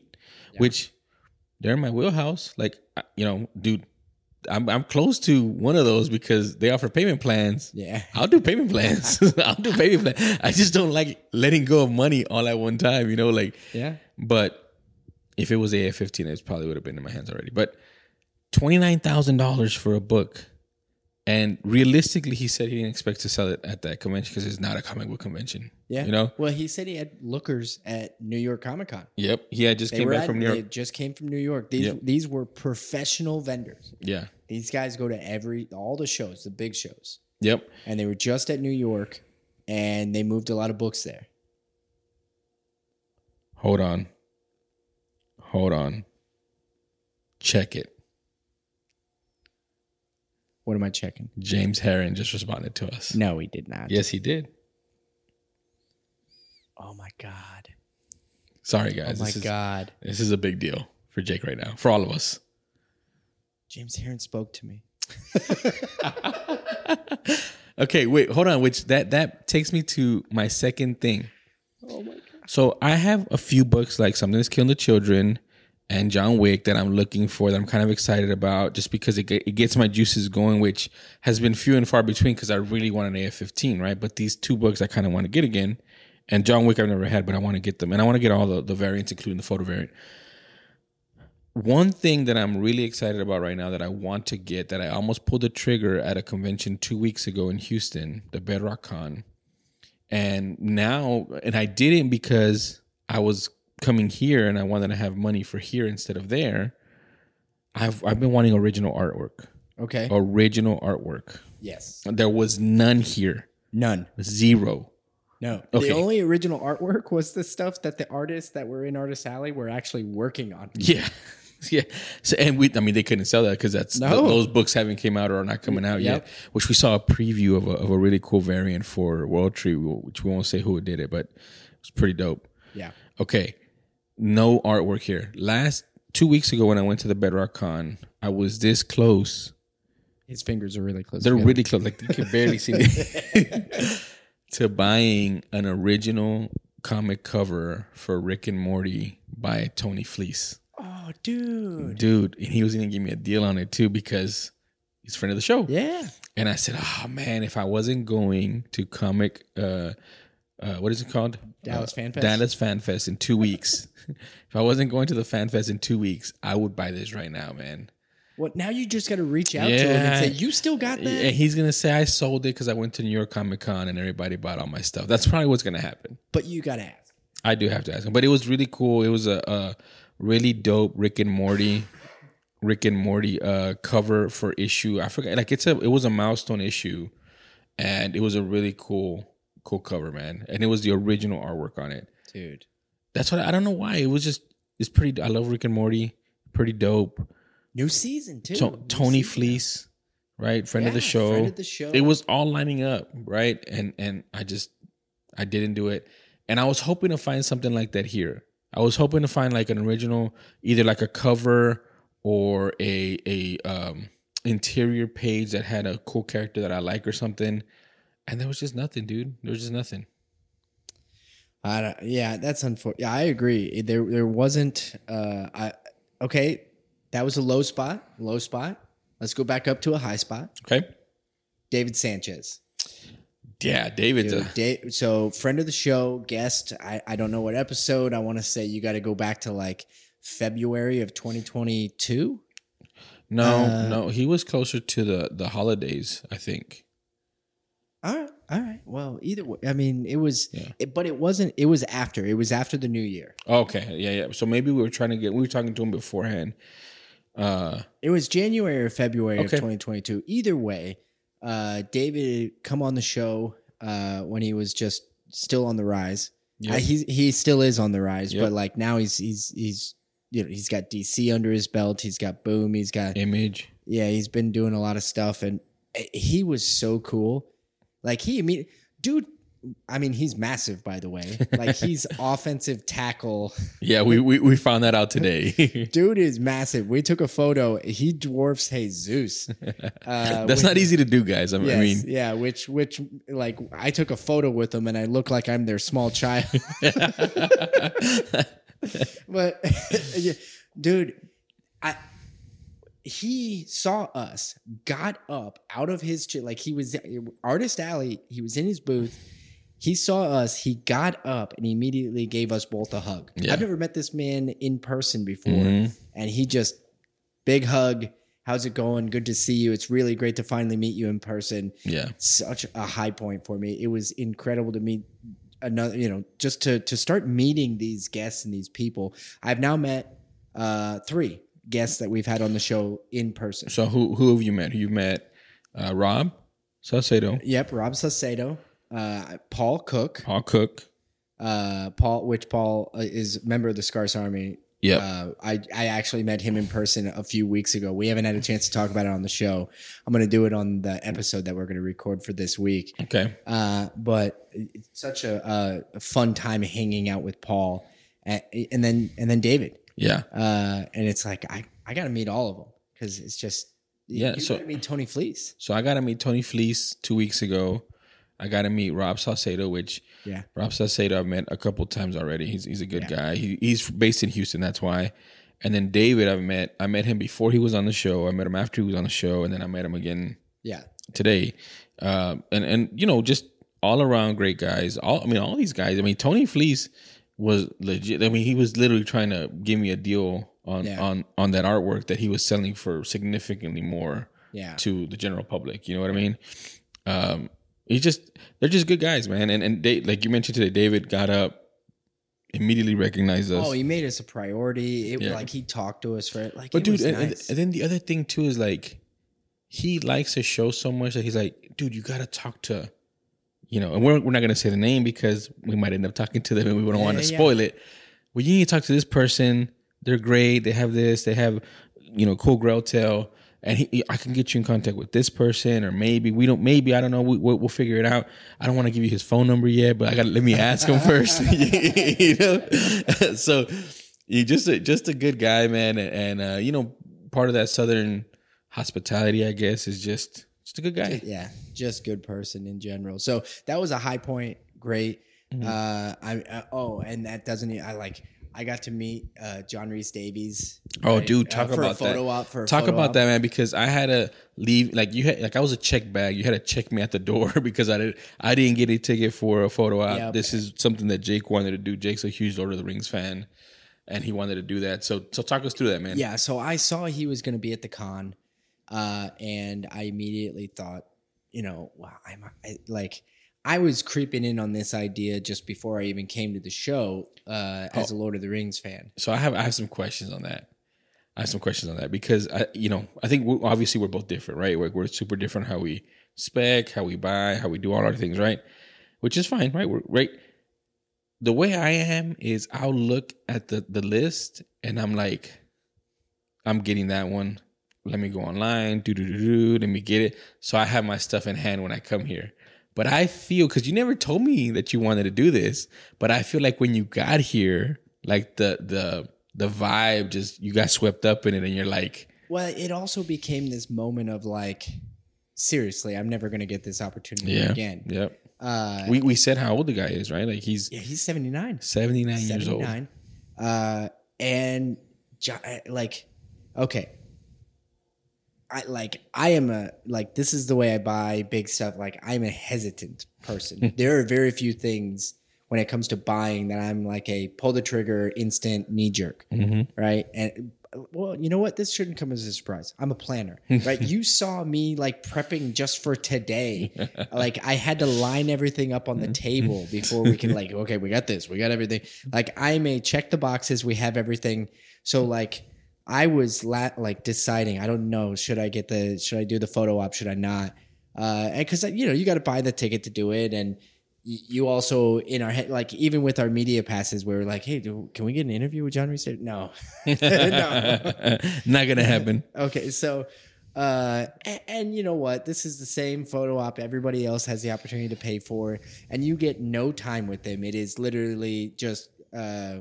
which they're in my wheelhouse. Like, you know, dude, I'm I'm close to one of those because they offer payment plans. Yeah, I'll do payment plans. I'll do payment plans. I just don't like letting go of money all at one time. You know, like yeah. But if it was AF fifteen, it probably would have been in my hands already. But twenty nine thousand dollars for a book and realistically, he said he didn't expect to sell it at that convention because it's not a comic book convention. Yeah, you know. Well, he said he had lookers at New York Comic Con. Yep, he had just they came back at, from New York. They just came from New York. These yep. these were professional vendors. Yeah, these guys go to every all the shows, the big shows. Yep. And they were just at New York, and they moved a lot of books there. Hold on. Hold on. Check it. What am I checking? James Herron just responded to us. No, he did not. Yes, he did. Oh my god. Sorry guys. Oh my this is, god. This is a big deal for Jake right now. For all of us. James Herron spoke to me. okay, wait, hold on. Which that that takes me to my second thing. Oh my god. So I have a few books like Something That's Killing the Children, and John Wick that I'm looking for that I'm kind of excited about just because it, it gets my juices going, which has been few and far between because I really want an AF 15, right? But these two books I kind of want to get again. And John Wick I've never had, but I want to get them. And I want to get all the, the variants, including the photo variant. One thing that I'm really excited about right now that I want to get that I almost pulled the trigger at a convention two weeks ago in Houston, the Bedrock Con. And now, and I didn't because I was coming here and I wanted to have money for here instead of there, I've I've been wanting original artwork. Okay. Original artwork. Yes. There was none here. None. Zero. No. Okay. The only original artwork was the stuff that the artists that were in Artist Alley were actually working on. Yeah. Yeah. So, and we, I mean, they couldn't sell that because that's no. th- those books haven't came out or are not coming out yep. yet. Which we saw a preview of a, of a really cool variant for World Tree, which we won't say who did it, but it's pretty dope. Yeah. Okay no artwork here. Last two weeks ago when I went to the Bedrock Con, I was this close. His fingers are really close. They're together. really close. Like you can barely see me. to buying an original comic cover for Rick and Morty by Tony Fleece. Oh, dude. Dude. And he was going to give me a deal on it too because he's friend of the show. Yeah. And I said, oh, man, if I wasn't going to comic, uh, uh, what is it called? Dallas uh, Fan Fest. Dallas Fan Fest in two weeks. if I wasn't going to the Fan Fest in two weeks, I would buy this right now, man. Well, now you just got to reach out yeah. to him and say, "You still got that?" And he's gonna say, "I sold it because I went to New York Comic Con and everybody bought all my stuff." That's probably what's gonna happen. But you gotta ask. I do have to ask him, but it was really cool. It was a, a really dope Rick and Morty, Rick and Morty uh, cover for issue. I forgot. Like it's a, it was a milestone issue, and it was a really cool cool cover, man. And it was the original artwork on it. Dude. That's what I, don't know why. It was just it's pretty I love Rick and Morty. Pretty dope. New season too. New Tony season. Fleece, right? Friend, yeah, of the show. friend of the show. It was all lining up, right? And and I just I didn't do it. And I was hoping to find something like that here. I was hoping to find like an original, either like a cover or a a um, interior page that had a cool character that I like or something. And there was just nothing, dude. There was just nothing. I don't, yeah, that's unfortunate. Yeah, I agree. There there wasn't uh I okay, that was a low spot, low spot. Let's go back up to a high spot. Okay. David Sanchez. Yeah, David. Dude, uh, Dave, so friend of the show, guest. I, I don't know what episode. I want to say you got to go back to like February of 2022. No, uh, no, he was closer to the the holidays, I think. All right, all right. Well, either way, I mean, it was, yeah. it, but it wasn't. It was after. It was after the new year. Okay, yeah, yeah. So maybe we were trying to get. We were talking to him beforehand. Uh, it was January or February okay. of 2022. Either way, uh, David come on the show uh, when he was just still on the rise. Yeah, uh, he he still is on the rise, yep. but like now he's he's he's you know he's got DC under his belt. He's got Boom. He's got Image. Yeah, he's been doing a lot of stuff, and eh, he was so cool. Like he dude. I mean, he's massive, by the way. Like he's offensive tackle. Yeah, we, we we found that out today. dude is massive. We took a photo. He dwarfs Jesus. Uh, That's which, not easy to do, guys. I, yes, I, mean, yeah, which which like I took a photo with him, and I look like I'm their small child. but yeah, dude, I he saw us, got up out of his chair, like he was artist alley. He was in his booth. He saw us. He got up and immediately gave us both a hug. Yeah. I've never met this man in person before, mm-hmm. and he just big hug. How's it going? Good to see you. It's really great to finally meet you in person. Yeah, such a high point for me. It was incredible to meet another. You know, just to to start meeting these guests and these people. I've now met uh, three guests that we've had on the show in person. So who who have you met? You met uh, Rob Sacedo. Yep, Rob Sacedo. Uh, Paul Cook. Paul Cook. Uh, Paul, which Paul uh, is a member of the Scars Army. Yeah. Uh, I, I actually met him in person a few weeks ago. We haven't had a chance to talk about it on the show. I'm going to do it on the episode that we're going to record for this week. Okay. Uh, but it's such a, a fun time hanging out with Paul. And, and then, and then David, yeah. Uh, and it's like I I got to meet all of them because it's just yeah. You so gotta meet Tony Fleece. So I got to meet Tony Fleece two weeks ago. I got to meet Rob Salcedo, which yeah, Rob Salcedo I've met a couple times already. He's he's a good yeah. guy. He, he's based in Houston, that's why. And then David, I've met. I met him before he was on the show. I met him after he was on the show, and then I met him again. Yeah. Today, uh, and and you know just all around great guys. All I mean, all these guys. I mean, Tony Fleece was legit. I mean, he was literally trying to give me a deal on yeah. on on that artwork that he was selling for significantly more yeah. to the general public. You know what I mean? Um, he's just they're just good guys, man. And and they like you mentioned today, David got up immediately recognized us. Oh, he made us a priority. It yeah. like he talked to us for it. Like, but dude, and, nice. and, then the other thing too is like he likes to show so much that he's like, dude, you gotta talk to you know, and we're, we're not going to say the name because we might end up talking to them and we wouldn't yeah, want to yeah, spoil it. Well, you need to talk to this person. They're great. They have this. They have, you know, cool grow tail. And he, I can get you in contact with this person, or maybe we don't. Maybe I don't know. We, will we'll figure it out. I don't want to give you his phone number yet, but I got to let me ask him first. you know, so you just a, just a good guy, man, and, and uh, you know, part of that southern hospitality, I guess, is just just a good guy. Yeah, just good person in general. So that was a high point. Great. Mm-hmm. Uh, I, uh, oh, and that doesn't. Even, I like. I got to meet uh, John Reese Davies. Oh, right? dude, uh, talk uh, about that. Op, talk about op. that, man, because I had to leave. Like you had, like I was a check bag. You had to check me at the door because I did. I didn't get a ticket for a photo op. Yep. This is something that Jake wanted to do. Jake's a huge Lord of the Rings fan, and he wanted to do that. So, so talk us through that, man. Yeah. So I saw he was going to be at the con. Uh, and I immediately thought, you know, wow, I'm I, like, I was creeping in on this idea just before I even came to the show uh, oh. as a oh. Lord of the Rings fan. So I have I have some questions on that. I have some questions on that because I, you know, I think we, obviously we're both different, right? We're we're super different how we spec, how we buy, how we do all our things, right? Which is fine, right? We're, right. The way I am is I'll look at the the list and I'm like, I'm getting that one. Let me go online, do do do do. Let me get it. So I have my stuff in hand when I come here. But I feel because you never told me that you wanted to do this. But I feel like when you got here, like the the the vibe just you got swept up in it, and you're like, well, it also became this moment of like, seriously, I'm never gonna get this opportunity yeah, again. Yep. Uh, we we said how old the guy is, right? Like he's yeah, he's 79. 79, 79 years old. Uh, and like, okay, I like I am a like this is the way I buy big stuff. Like I'm a hesitant person. there are very few things when it comes to buying that I'm like a pull the trigger instant knee jerk, mm-hmm. right? And well, you know what? This shouldn't come as a surprise. I'm a planner, right? you saw me like prepping just for today. like I had to line everything up on the mm-hmm. table before we can like, okay, we got this, we got everything. Like I may check the boxes, we have everything. So like I was la- like deciding, I don't know, should I get the, should I do the photo op? Should I not? Uh, because you know you got to buy the ticket to do it, and you also in our head, like even with our media passes, we were like, hey, do, can we get an interview with John Reese? No, no, not gonna happen. okay, so. Uh, and, and you know what? This is the same photo op everybody else has the opportunity to pay for, and you get no time with them. It is literally just uh,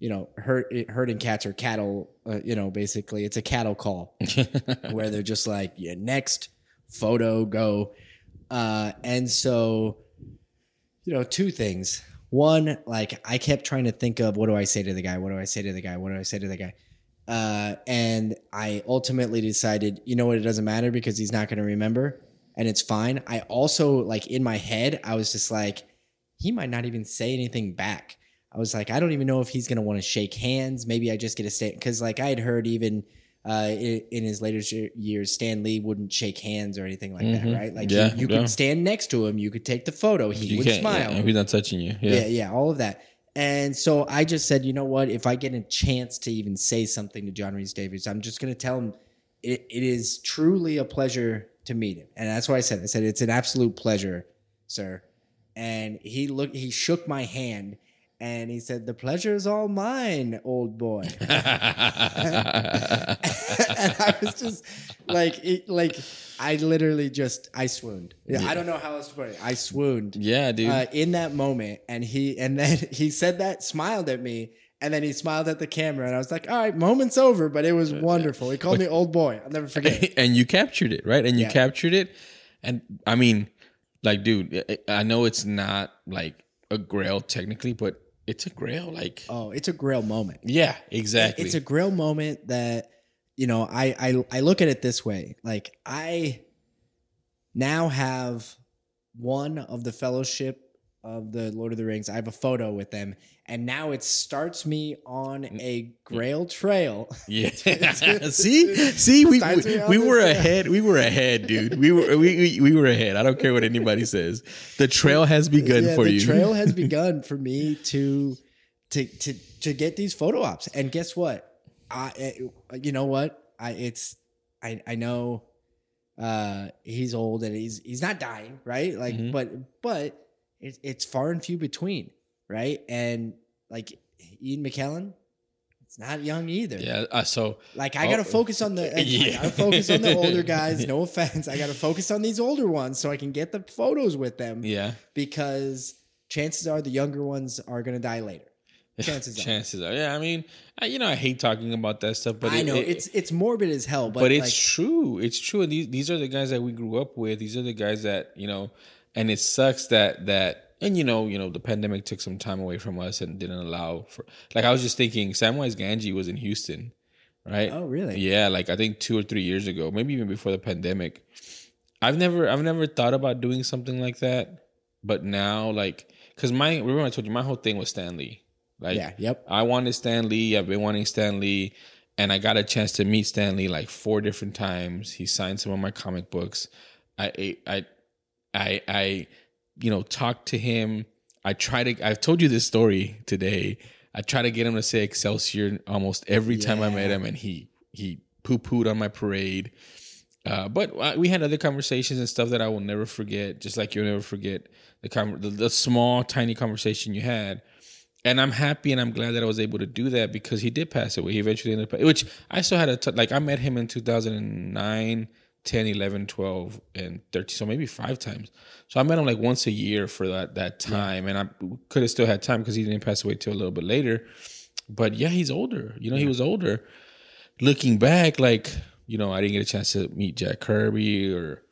you know, herding cats or cattle, uh, you know, basically it's a cattle call where they're just like, yeah, next photo, go. Uh, and so, you know, two things. One, like I kept trying to think of what do I say to the guy? What do I say to the guy? What do I say to the guy? Uh, and I ultimately decided, you know what, it doesn't matter because he's not going to remember and it's fine. I also, like, in my head, I was just like, he might not even say anything back. I was like, I don't even know if he's going to want to shake hands. Maybe I just get a stand because like I had heard even uh, in, in his later years, Stan Lee wouldn't shake hands or anything like mm-hmm. that, right? Like yeah, he, you yeah. could stand next to him, you could take the photo, he you would smile. Yeah, he's not touching you. Yeah. yeah, yeah, all of that. And so I just said, you know what? If I get a chance to even say something to John Reese Davis, I'm just going to tell him it, it is truly a pleasure to meet him, and that's what I said. I said it's an absolute pleasure, sir. And he looked, he shook my hand and he said, "The pleasure is all mine, old boy." and I was just like, it, like I literally just I swooned. Yeah, I don't know how else to put it. I swooned. Yeah, dude. Uh, in that moment, and he and then he said that, smiled at me. And then he smiled at the camera, and I was like, "All right, moment's over." But it was wonderful. He called me old boy. I'll never forget. and you captured it, right? And you yeah. captured it, and I mean, like, dude, I know it's not like a grail technically, but it's a grail like oh it's a grail moment yeah exactly it's a grail moment that you know I, I i look at it this way like i now have one of the fellowship of the Lord of the Rings. I have a photo with them, and now it starts me on mm, a mm. Grail trail. Yeah, see, see, we we, we were ahead. We were ahead, dude. We were we, we, we were ahead. I don't care what anybody says. The trail has begun yeah, for the you. The trail has begun for me to to to to get these photo ops. And guess what? I eh, you know what? I it's I I know uh he's old and he's he's not dying, right? Like mm-hmm. but but it's far and few between, right? And like Ian McKellen, it's not young either. Yeah. Uh, so like I oh, gotta focus on the yeah. I gotta focus on the older guys. No offense. I gotta focus on these older ones so I can get the photos with them. Yeah. Because chances are the younger ones are gonna die later. Chances, chances are. are. Yeah, I mean, I, you know, I hate talking about that stuff, but I it, know it, it's it's morbid as hell. But, but it's like, true. It's true. And these these are the guys that we grew up with. These are the guys that you know and it sucks that that and you know you know the pandemic took some time away from us and didn't allow for like I was just thinking Samwise Ganji was in Houston, right? Oh really? Yeah, like I think two or three years ago, maybe even before the pandemic. I've never I've never thought about doing something like that, but now like because my remember I told you my whole thing was Stan Lee. Like yeah, yep. I wanted Stan Lee. I've been wanting Stan Lee and I got a chance to meet Stanley like four different times. He signed some of my comic books. I I I I you know talked to him. I try to. I've told you this story today. I try to get him to say Excelsior almost every yeah. time I met him, and he he poo pooed on my parade. Uh, but uh, we had other conversations and stuff that I will never forget. Just like you'll never forget the, con- the, the small tiny conversation you had. And I'm happy and I'm glad that I was able to do that because he did pass away. He eventually ended up, which I still had a t- like I met him in 2009, 10 11 12 and 13 so maybe five times so i met him like once a year for that that time yeah. and i could have still had time because he didn't pass away till a little bit later but yeah he's older you know yeah. he was older looking back like you know i didn't get a chance to meet jack kirby or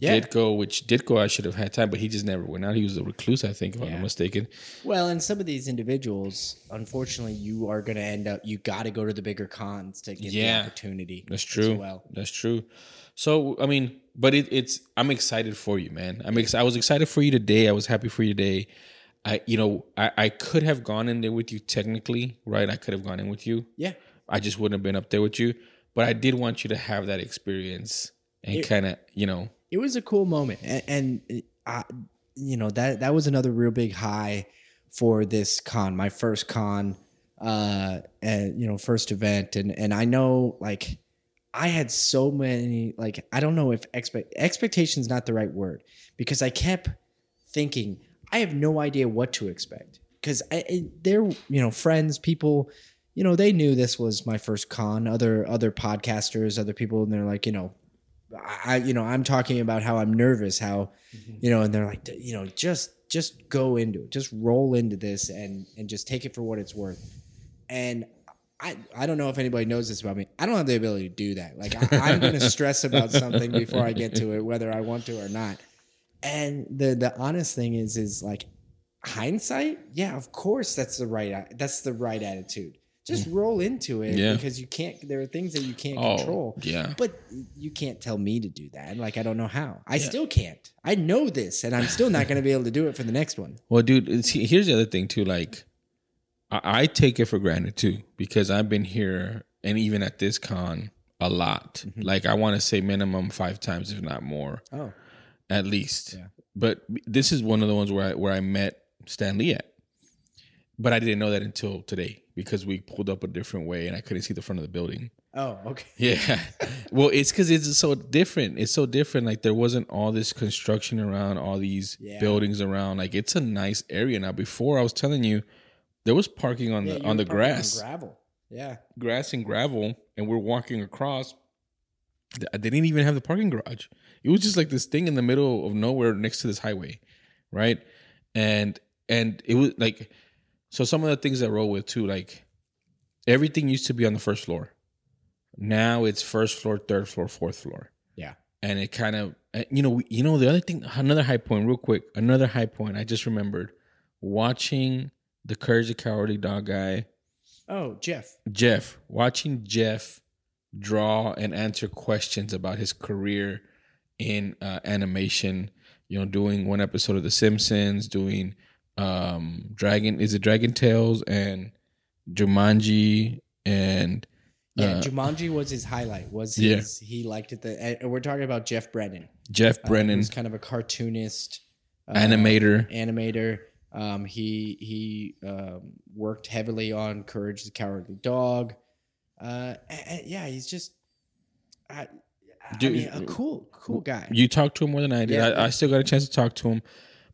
yeah. Ditko, which Ditko I should have had time, but he just never went out. He was a recluse, I think, if yeah. I'm not mistaken. Well, and some of these individuals, unfortunately, you are going to end up. You got to go to the bigger cons to get yeah. the opportunity. That's true. well, that's true. So I mean, but it, it's I'm excited for you, man. I'm ex- I was excited for you today. I was happy for you today. I you know I I could have gone in there with you technically, right? I could have gone in with you. Yeah. I just wouldn't have been up there with you, but I did want you to have that experience and kind of you know. It was a cool moment, and, and uh, I, you know that that was another real big high for this con, my first con, uh, and, you know, first event, and and I know like I had so many like I don't know if expect expectation's not the right word because I kept thinking I have no idea what to expect because they're you know friends people you know they knew this was my first con other other podcasters other people and they're like you know I you know I'm talking about how I'm nervous how mm-hmm. you know and they're like you know just just go into it just roll into this and and just take it for what it's worth and I, I don't know if anybody knows this about me. I don't have the ability to do that. Like I, am going to stress about something before I get to it, whether I want to or not. And the the honest thing is, is like hindsight. Yeah, of course that's the right that's the right attitude. Just roll into it yeah. because you can't. There are things that you can't oh, control. Yeah, but you can't tell me to do that. Like I don't know how. I yeah. still can't. I know this, and I'm still not going to be able to do it for the next one. Well, dude, here's the other thing too. Like I, take it for granted too because I've been here and even at this con a lot. Mm-hmm. Like I want to say minimum five times, if not more. Oh, at least. Yeah. But this is one of the ones where I where I met Stan Lee at. But I didn't know that until today because we pulled up a different way and I couldn't see the front of the building. Oh, okay. Yeah. well, it's because it's so different. It's so different. Like there wasn't all this construction around, all these yeah. buildings around. Like it's a nice area now. Before I was telling you, there was parking on yeah, the on the grass, on gravel. Yeah, grass and gravel, and we're walking across. They didn't even have the parking garage. It was just like this thing in the middle of nowhere next to this highway, right? And and it was like so. Some of the things that roll with too, like everything used to be on the first floor. Now it's first floor, third floor, fourth floor. Yeah, and it kind of eh, you know you know the other thing another high point real quick another high point I just remembered watching the Courage the Cowardly Dog guy. Oh, Jeff. Jeff. Watching Jeff draw and answer questions about his career in uh, animation. You know, doing one episode of The Simpsons, doing um Dragon is it Dragon Tales and Jumanji and yeah, uh, Jumanji was his highlight. Was his yeah. he liked it? The we're talking about Jeff Brennan. Jeff uh, Brennan, uh, kind of a cartoonist, uh, animator, animator um, he he um, worked heavily on Courage the Cowardly Dog. Uh, and, and yeah, he's just I, I Dude, mean, a cool cool guy. You talked to him more than I did. Yeah. I, I, still got a chance to talk to him,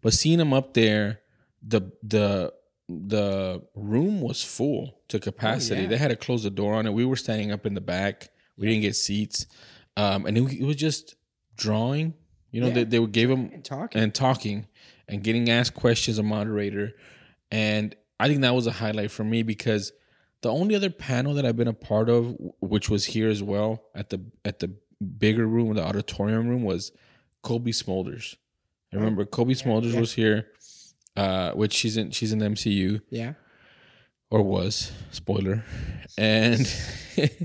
but seeing him up there, the the the room was full to oh, capacity. Oh, yeah. They had to close the door on it. We were standing up in the back. We yeah. didn't get seats, um, and it, it was just drawing you know, yeah. they, they gave him and talking. and talking and getting asked questions a moderator. And I think that was a highlight for me because the only other panel that I've been a part of, which was here as well at the at the bigger room, the auditorium room, was Kobe Smolders. I oh, remember Kobe Smolders yeah. was here, uh, which she's in she's in the MCU. Yeah. Or was spoiler, and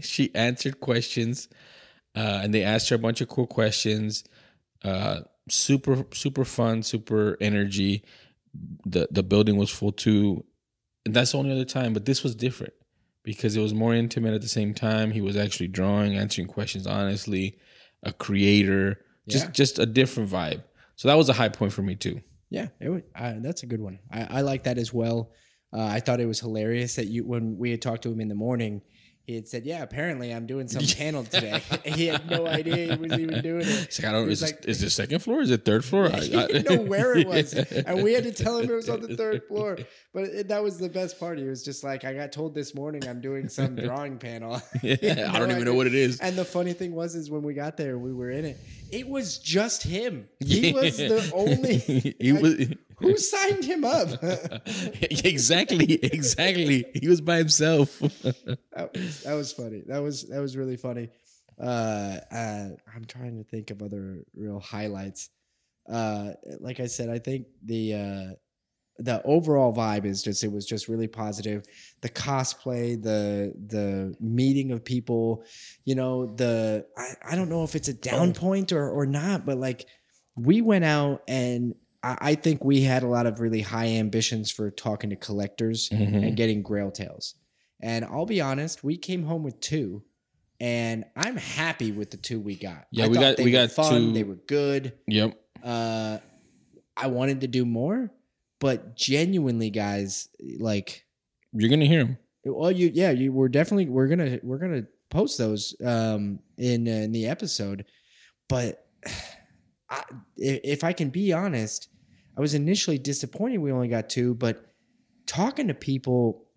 she answered questions, uh, and they asked her a bunch of cool questions. Uh, super super fun, super energy. The the building was full too. And that's the only other time, but this was different because it was more intimate at the same time. He was actually drawing, answering questions honestly, a creator, just yeah. just a different vibe. So that was a high point for me too. Yeah, would, uh, that's a good one. I, I like that as well. Uh, I thought it was hilarious that you when we had talked to him in the morning, he had said, "Yeah, apparently I'm doing some panel today." he had no idea he was even doing it. It's like, I don't. Is, like, this, is this second floor? Is it third floor? I, I didn't know where it was, and we had to tell him it was on the third floor. But it, that was the best part. He was just like, "I got told this morning I'm doing some drawing panel." yeah, I don't even know what it is. And the funny thing was, is when we got there, we were in it. It was just him. He was the only. he was. Who signed him up? exactly, exactly. He was by himself. that, was, funny. That was that was really funny. Uh, uh, I'm trying to think of other real highlights. Uh, like I said, I think the uh, the overall vibe is just it was just really positive the cosplay the the meeting of people you know the i, I don't know if it's a down oh. point or or not but like we went out and I think we had a lot of really high ambitions for talking to collectors mm-hmm. and getting grail tales. And I'll be honest, we came home with two, and I'm happy with the two we got. Yeah, I we got we got fun. Two. They were good. Yep. Uh, I wanted to do more, but genuinely, guys, like you're gonna hear them. Well, you yeah, you we're definitely we're gonna we're gonna post those um in uh, in the episode, but I, if I can be honest I was initially disappointed we only got two, but talking to people,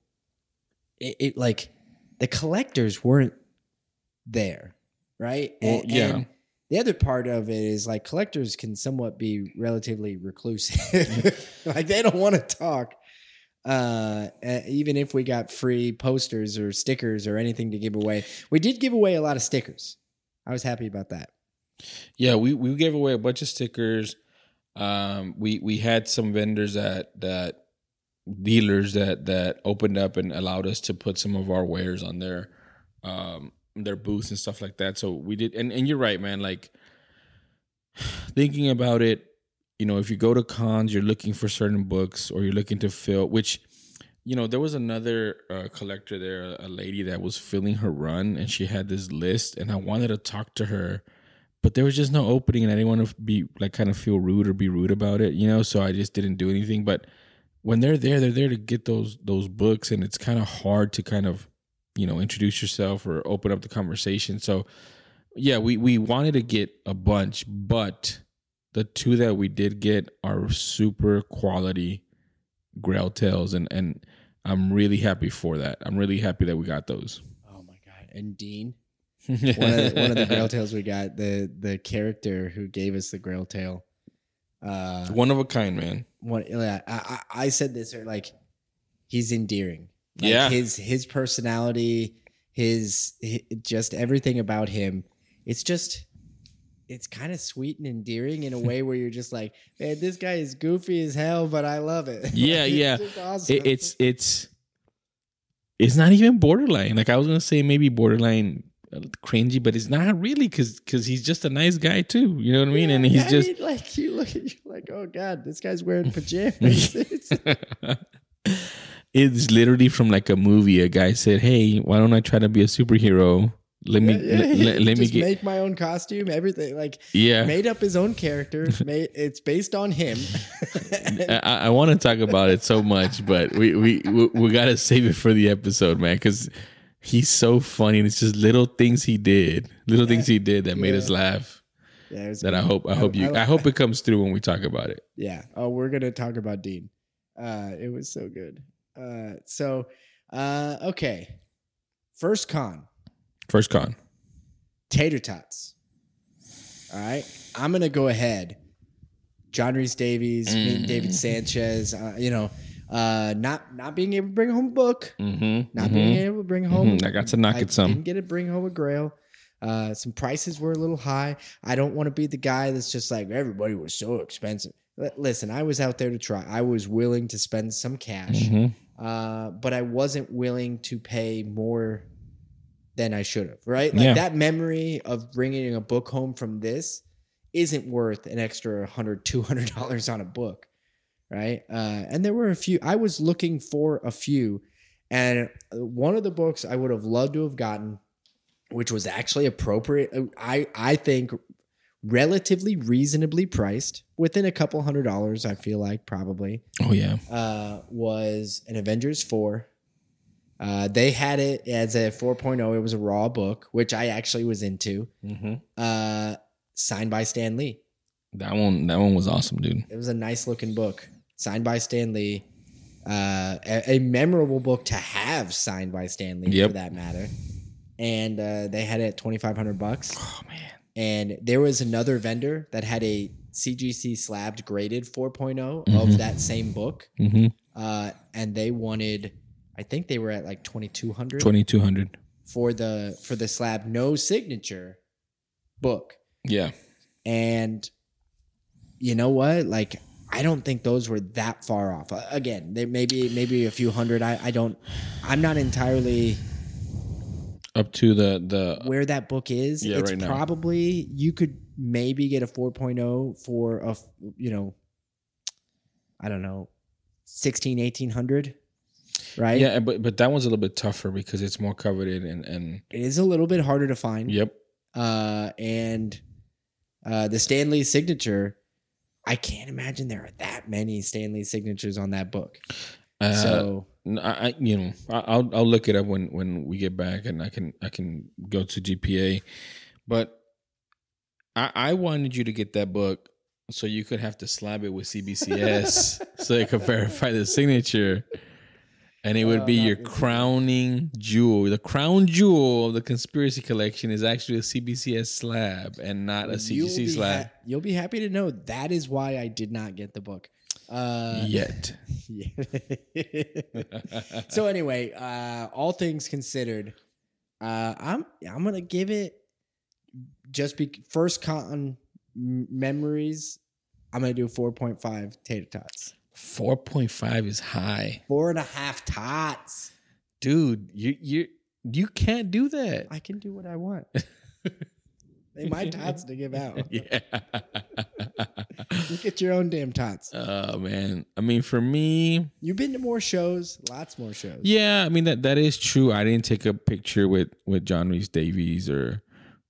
it, it like the collectors weren't there, right? Well, and, yeah. And the other part of it is like collectors can somewhat be relatively reclusive, like they don't want to talk. Uh, even if we got free posters or stickers or anything to give away, we did give away a lot of stickers. I was happy about that. Yeah, we we gave away a bunch of stickers um, we we had some vendors that that dealers that that opened up and allowed us to put some of our wares on their um, their booths and stuff like that. So we did, and and you're right, man. Like thinking about it, you know, if you go to cons, you're looking for certain books or you're looking to fill, which you know, there was another uh, collector there, a lady that was filling her run, and she had this list, and I wanted to talk to her but there was just no opening and I didn't want to be like kind of feel rude or be rude about it, you know, so I just didn't do anything. But when they're there, they're there to get those those books and it's kind of hard to kind of, you know, introduce yourself or open up the conversation. So yeah, we we wanted to get a bunch, but the two that we did get are super quality grail tails and and I'm really happy for that. I'm really happy that we got those. Oh my god. And Dean one, of the, one of the grail tales we got the the character who gave us the grail tale uh one of a kind man yeah i i, I said this or like he's endearing like yeah his his personality his, his just everything about him it's just it's kind of sweet and endearing in a way where you're just like, man, this guy is goofy as hell, but I love it. Yeah, like, yeah. Awesome. It, it's it's it's not even borderline. Like I was gonna say, maybe borderline uh, cringy, but it's not really because because he's just a nice guy too. You know what I mean? Yeah, and he's I just mean, like you look at you like, oh god, this guy's wearing pajamas. it's literally from like a movie. A guy said, "Hey, why don't I try to be a superhero?" Let me yeah, yeah, let, let me get, make my own costume, everything like yeah, made up his own character. made, it's based on him. I, I want to talk about it so much, but we we we, we got to save it for the episode, man, because he's so funny and it's just little things he did little yeah. things he did that made yeah. us laugh yeah, that i hope i hope you I, hope it comes through when we talk about it yeah oh we're gonna talk about dean uh it was so good uh so uh okay first con first con tater tots all right i'm gonna go ahead john reese davies mm. me and david sanchez uh, you know uh, not not being able to bring home a book, mm-hmm, not mm-hmm, being able to bring home. Mm-hmm, I got to knock I it some. Didn't get to bring home a grail. Uh, some prices were a little high. I don't want to be the guy that's just like everybody was so expensive. L- listen, I was out there to try. I was willing to spend some cash, mm-hmm. uh, but I wasn't willing to pay more than I should have. Right? Like yeah. that memory of bringing a book home from this isn't worth an extra 100 200 dollars on a book right? Uh, and there were a few. I was looking for a few, and uh, one of the books I would have loved to have gotten, which was actually appropriate. Uh, I I think relatively reasonably priced within a couple hundred dollars i feel like probably oh yeah uh, was an avengers 4 uh, they had it as a 4.0 it was a raw book which i actually was into mm-hmm. uh, signed by stan lee that one that one was awesome dude it was a nice looking book signed by Stan Lee. Uh, a, a, memorable book to have signed by Stan Lee yep. for that matter. And uh, they had it at 2500 bucks. Oh man. And there was another vendor that had a CGC slabbed graded 4 mm-hmm. of that same book. Mm-hmm. Uh, and they wanted I think they were at like 2200 2200 for the for the slab no signature book. Yeah. And you know what? Like I don't think those were that far off. Again, there maybe maybe a few hundred. I, I don't. I'm not entirely up to the the where that book is. Yeah, it's right now. probably you could maybe get a 4.0 for a you know I don't know 16 1800 right? Yeah, but but that one's a little bit tougher because it's more coveted and and it is a little bit harder to find. Yep. Uh, and uh, the Stanley signature I can't imagine there are that many Stanley signatures on that book. Uh, so I, you know, I'll I'll look it up when when we get back, and I can I can go to GPA, but I I wanted you to get that book so you could have to slab it with CBCS so they could verify the signature and it would be uh, your crowning jewel. The crown jewel of the conspiracy collection is actually a CBCS slab and not a CGC slab. Ha- you'll be happy to know that is why I did not get the book. Uh, Yet. so anyway, uh, all things considered, uh, I'm I'm gonna give it just be first cotton memories. I'm gonna do 4.5 tater tots. 4.5 is high. Four and a half tots. Dude, you you you can't do that. I can do what I want. they my tots to give out. yeah. you get your own damn tots. Oh man. I mean for me You've been to more shows, lots more shows. Yeah, I mean that that is true. I didn't take a picture with with John Reese Davies or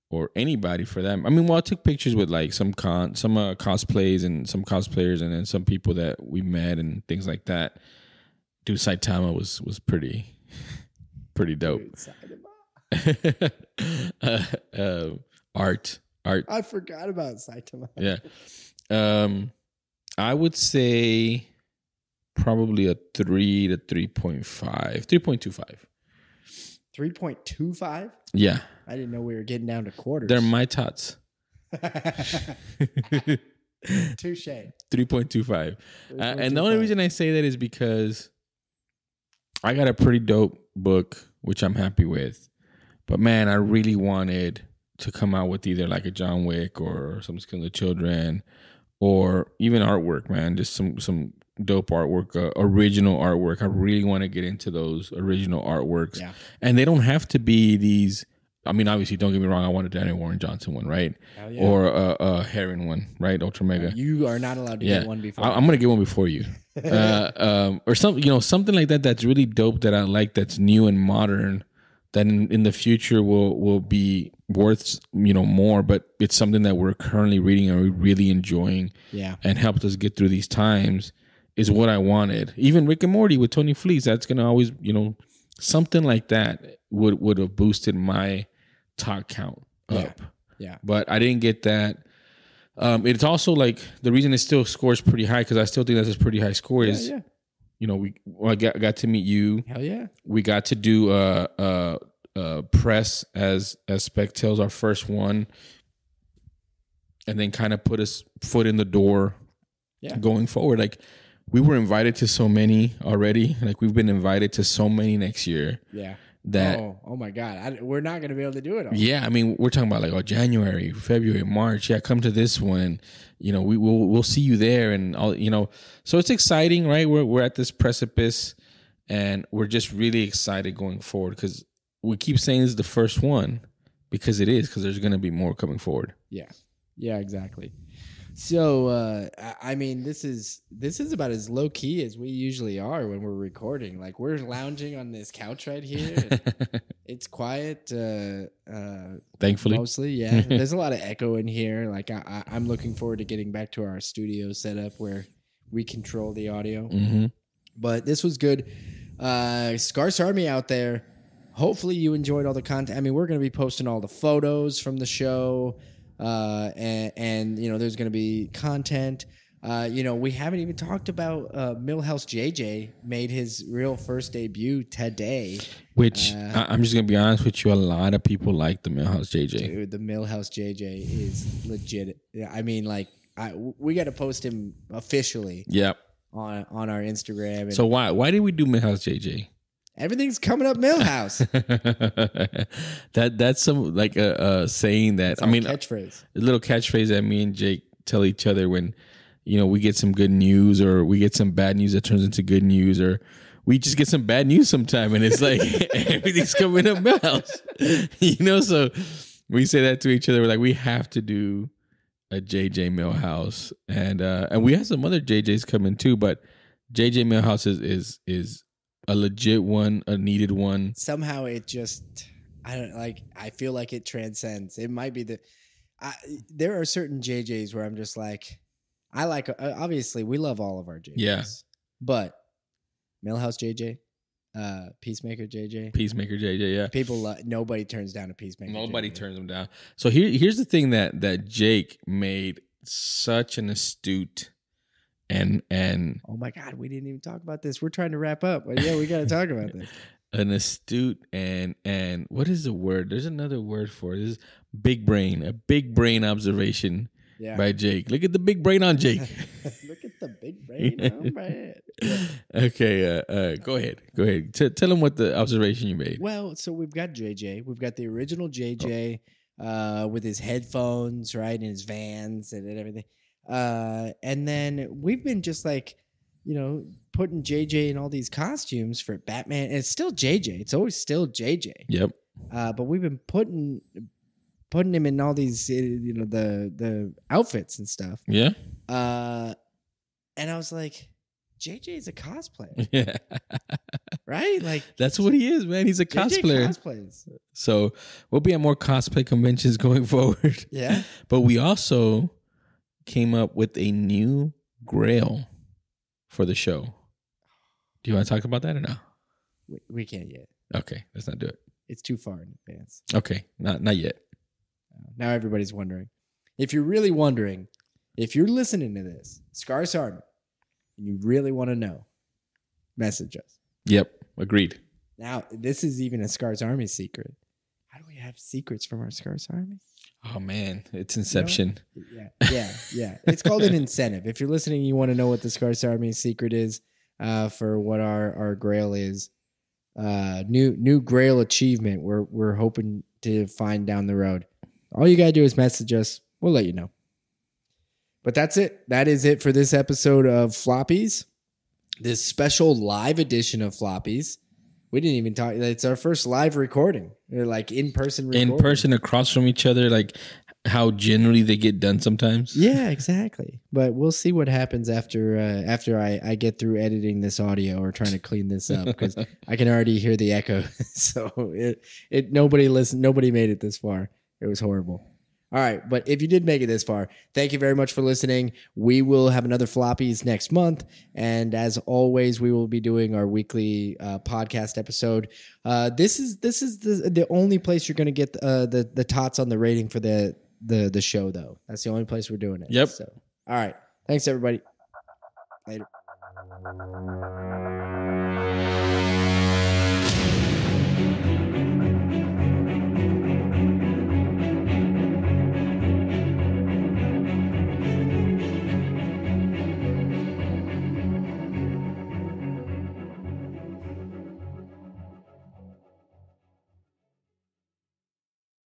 or anybody for them. I mean, well, I took pictures with like some con, some uh, cosplays and some cosplayers, and then some people that we met and things like that. Dude, Saitama was was pretty, pretty dope. Dude, uh, uh, art, art. I forgot about Saitama. yeah, um, I would say probably a three to three point five, three point two five. Three point two five. Yeah. I didn't know we were getting down to quarters. They're my tots. Touche. Three point two five. Uh, and the only reason I say that is because I got a pretty dope book, which I'm happy with. But man, I really wanted to come out with either like a John Wick or some Skin the Children or even artwork, man. Just some some dope artwork, uh, original artwork. I really want to get into those original artworks. Yeah. And they don't have to be these. I mean, obviously, don't get me wrong. I want a Daniel Warren Johnson one, right? Yeah. Or a, uh, a uh, Heron one, right? Ultra Mega. You are not allowed to yeah. get one before. I, am gonna get one before you, uh, um, or something. You know, something like that. That's really dope. That I like. That's new and modern. That in, in the future will will be worth you know more but it's something that we're currently reading and we're really enjoying yeah and helped us get through these times is what I wanted. Even Rick and Morty with Tony Fleece, that's gonna always, you know, something like that would would have boosted my talk count up. Yeah. yeah. But I didn't get that. Um, it's also like the reason it still scores pretty high because I still think that's a pretty high score yeah, is, yeah. you know, we well, I got got to meet you. Hell yeah. We got to do uh uh uh press as as Spectails our first one, and then kind of put us foot in the door. Yeah. Going forward, like we were invited to so many already. Like we've been invited to so many next year. Yeah. That oh, oh my god, I, we're not gonna be able to do it all. Yeah, I mean, we're talking about like oh January, February, March. Yeah, come to this one. You know, we will we'll see you there, and all. You know, so it's exciting, right? We're we're at this precipice, and we're just really excited going forward because we keep saying this is the first one because it is because there's gonna be more coming forward. Yeah. Yeah. Exactly. So uh, I mean, this is this is about as low key as we usually are when we're recording. Like we're lounging on this couch right here. it's quiet. Uh, uh, Thankfully, mostly yeah. There's a lot of echo in here. Like I, I, am looking forward to getting back to our studio setup where we control the audio. Mm-hmm. But this was good. Uh, Scarce Army out there. Hopefully you enjoyed all the content. I mean, we're going to be posting all the photos from the show uh, and, and, you know, there's going to be content. Uh, you know, we haven't even talked about uh, Millhouse JJ made his real first debut today. Which uh, I- am just gonna be honest with you, a lot of people like the Millhouse JJ. Dude, the Millhouse JJ is legit. I mean, like, I we got to post him officially. Yep. On on our Instagram. so why why did we do Millhouse JJ? Everything's coming up Millhouse. that that's some like a, a saying that I mean catchphrase. A little catchphrase that me and Jake tell each other when you know we get some good news or we get some bad news that turns into good news or we just get some bad news sometime and it's like everything's coming up Millhouse. you know, so we say that to each other. We're like, we have to do a JJ Millhouse, and uh, and we have some other JJs coming too, but JJ Millhouse is is is a legit one, a needed one. Somehow it just I don't like I feel like it transcends. It might be the I, there are certain JJs where I'm just like I like uh, obviously we love all of our JJs. Yeah. But Millhouse JJ, uh, Peacemaker JJ. Peacemaker JJ, yeah. People lo- nobody turns down a Peacemaker. Nobody JJ. turns them down. So here here's the thing that that Jake made such an astute and and oh my god, we didn't even talk about this. We're trying to wrap up, but yeah, we got to talk about this. An astute and and what is the word? There's another word for it. This is big brain, a big brain observation yeah. by Jake. Look at the big brain on Jake. Look at the big brain on Okay, uh, uh, go ahead. Go ahead. T- tell them what the observation you made. Well, so we've got JJ. We've got the original JJ oh. uh, with his headphones, right, and his vans and everything. Uh, and then we've been just like, you know, putting JJ in all these costumes for Batman. And it's still JJ. It's always still JJ. Yep. Uh, but we've been putting putting him in all these uh, you know the the outfits and stuff. Yeah. Uh, and I was like, JJ is a cosplayer. Yeah. right? Like that's what he is, man. He's a JJ cosplayer. Cosplays. So we'll be at more cosplay conventions going forward. Yeah. but we also came up with a new grail for the show. Do you want to talk about that or no? We, we can't yet. Okay, let's not do it. It's too far in advance. Okay, not not yet. Uh, now everybody's wondering. If you're really wondering, if you're listening to this, Scar Sarman, and you really want to know, message us. Yep, agreed. Now, this is even a Scar's Army secret. How do we have secrets from our Scar's Army? Oh man, it's Inception. You know? Yeah, yeah, yeah. it's called an incentive. If you're listening, you want to know what the Scarce Army secret is uh, for what our our Grail is. Uh, new new Grail achievement. We're we're hoping to find down the road. All you gotta do is message us. We'll let you know. But that's it. That is it for this episode of Floppies. This special live edition of Floppies we didn't even talk. It's our first live recording, They're like in person, in person across from each other, like how generally they get done sometimes. Yeah, exactly. But we'll see what happens after uh, after I, I get through editing this audio or trying to clean this up because I can already hear the echo. so it it nobody listened, nobody made it this far. It was horrible. All right. But if you did make it this far, thank you very much for listening. We will have another floppies next month. And as always, we will be doing our weekly uh, podcast episode. Uh, this is this is the, the only place you're going to get uh, the, the tots on the rating for the, the, the show, though. That's the only place we're doing it. Yep. So, all right. Thanks, everybody. Later.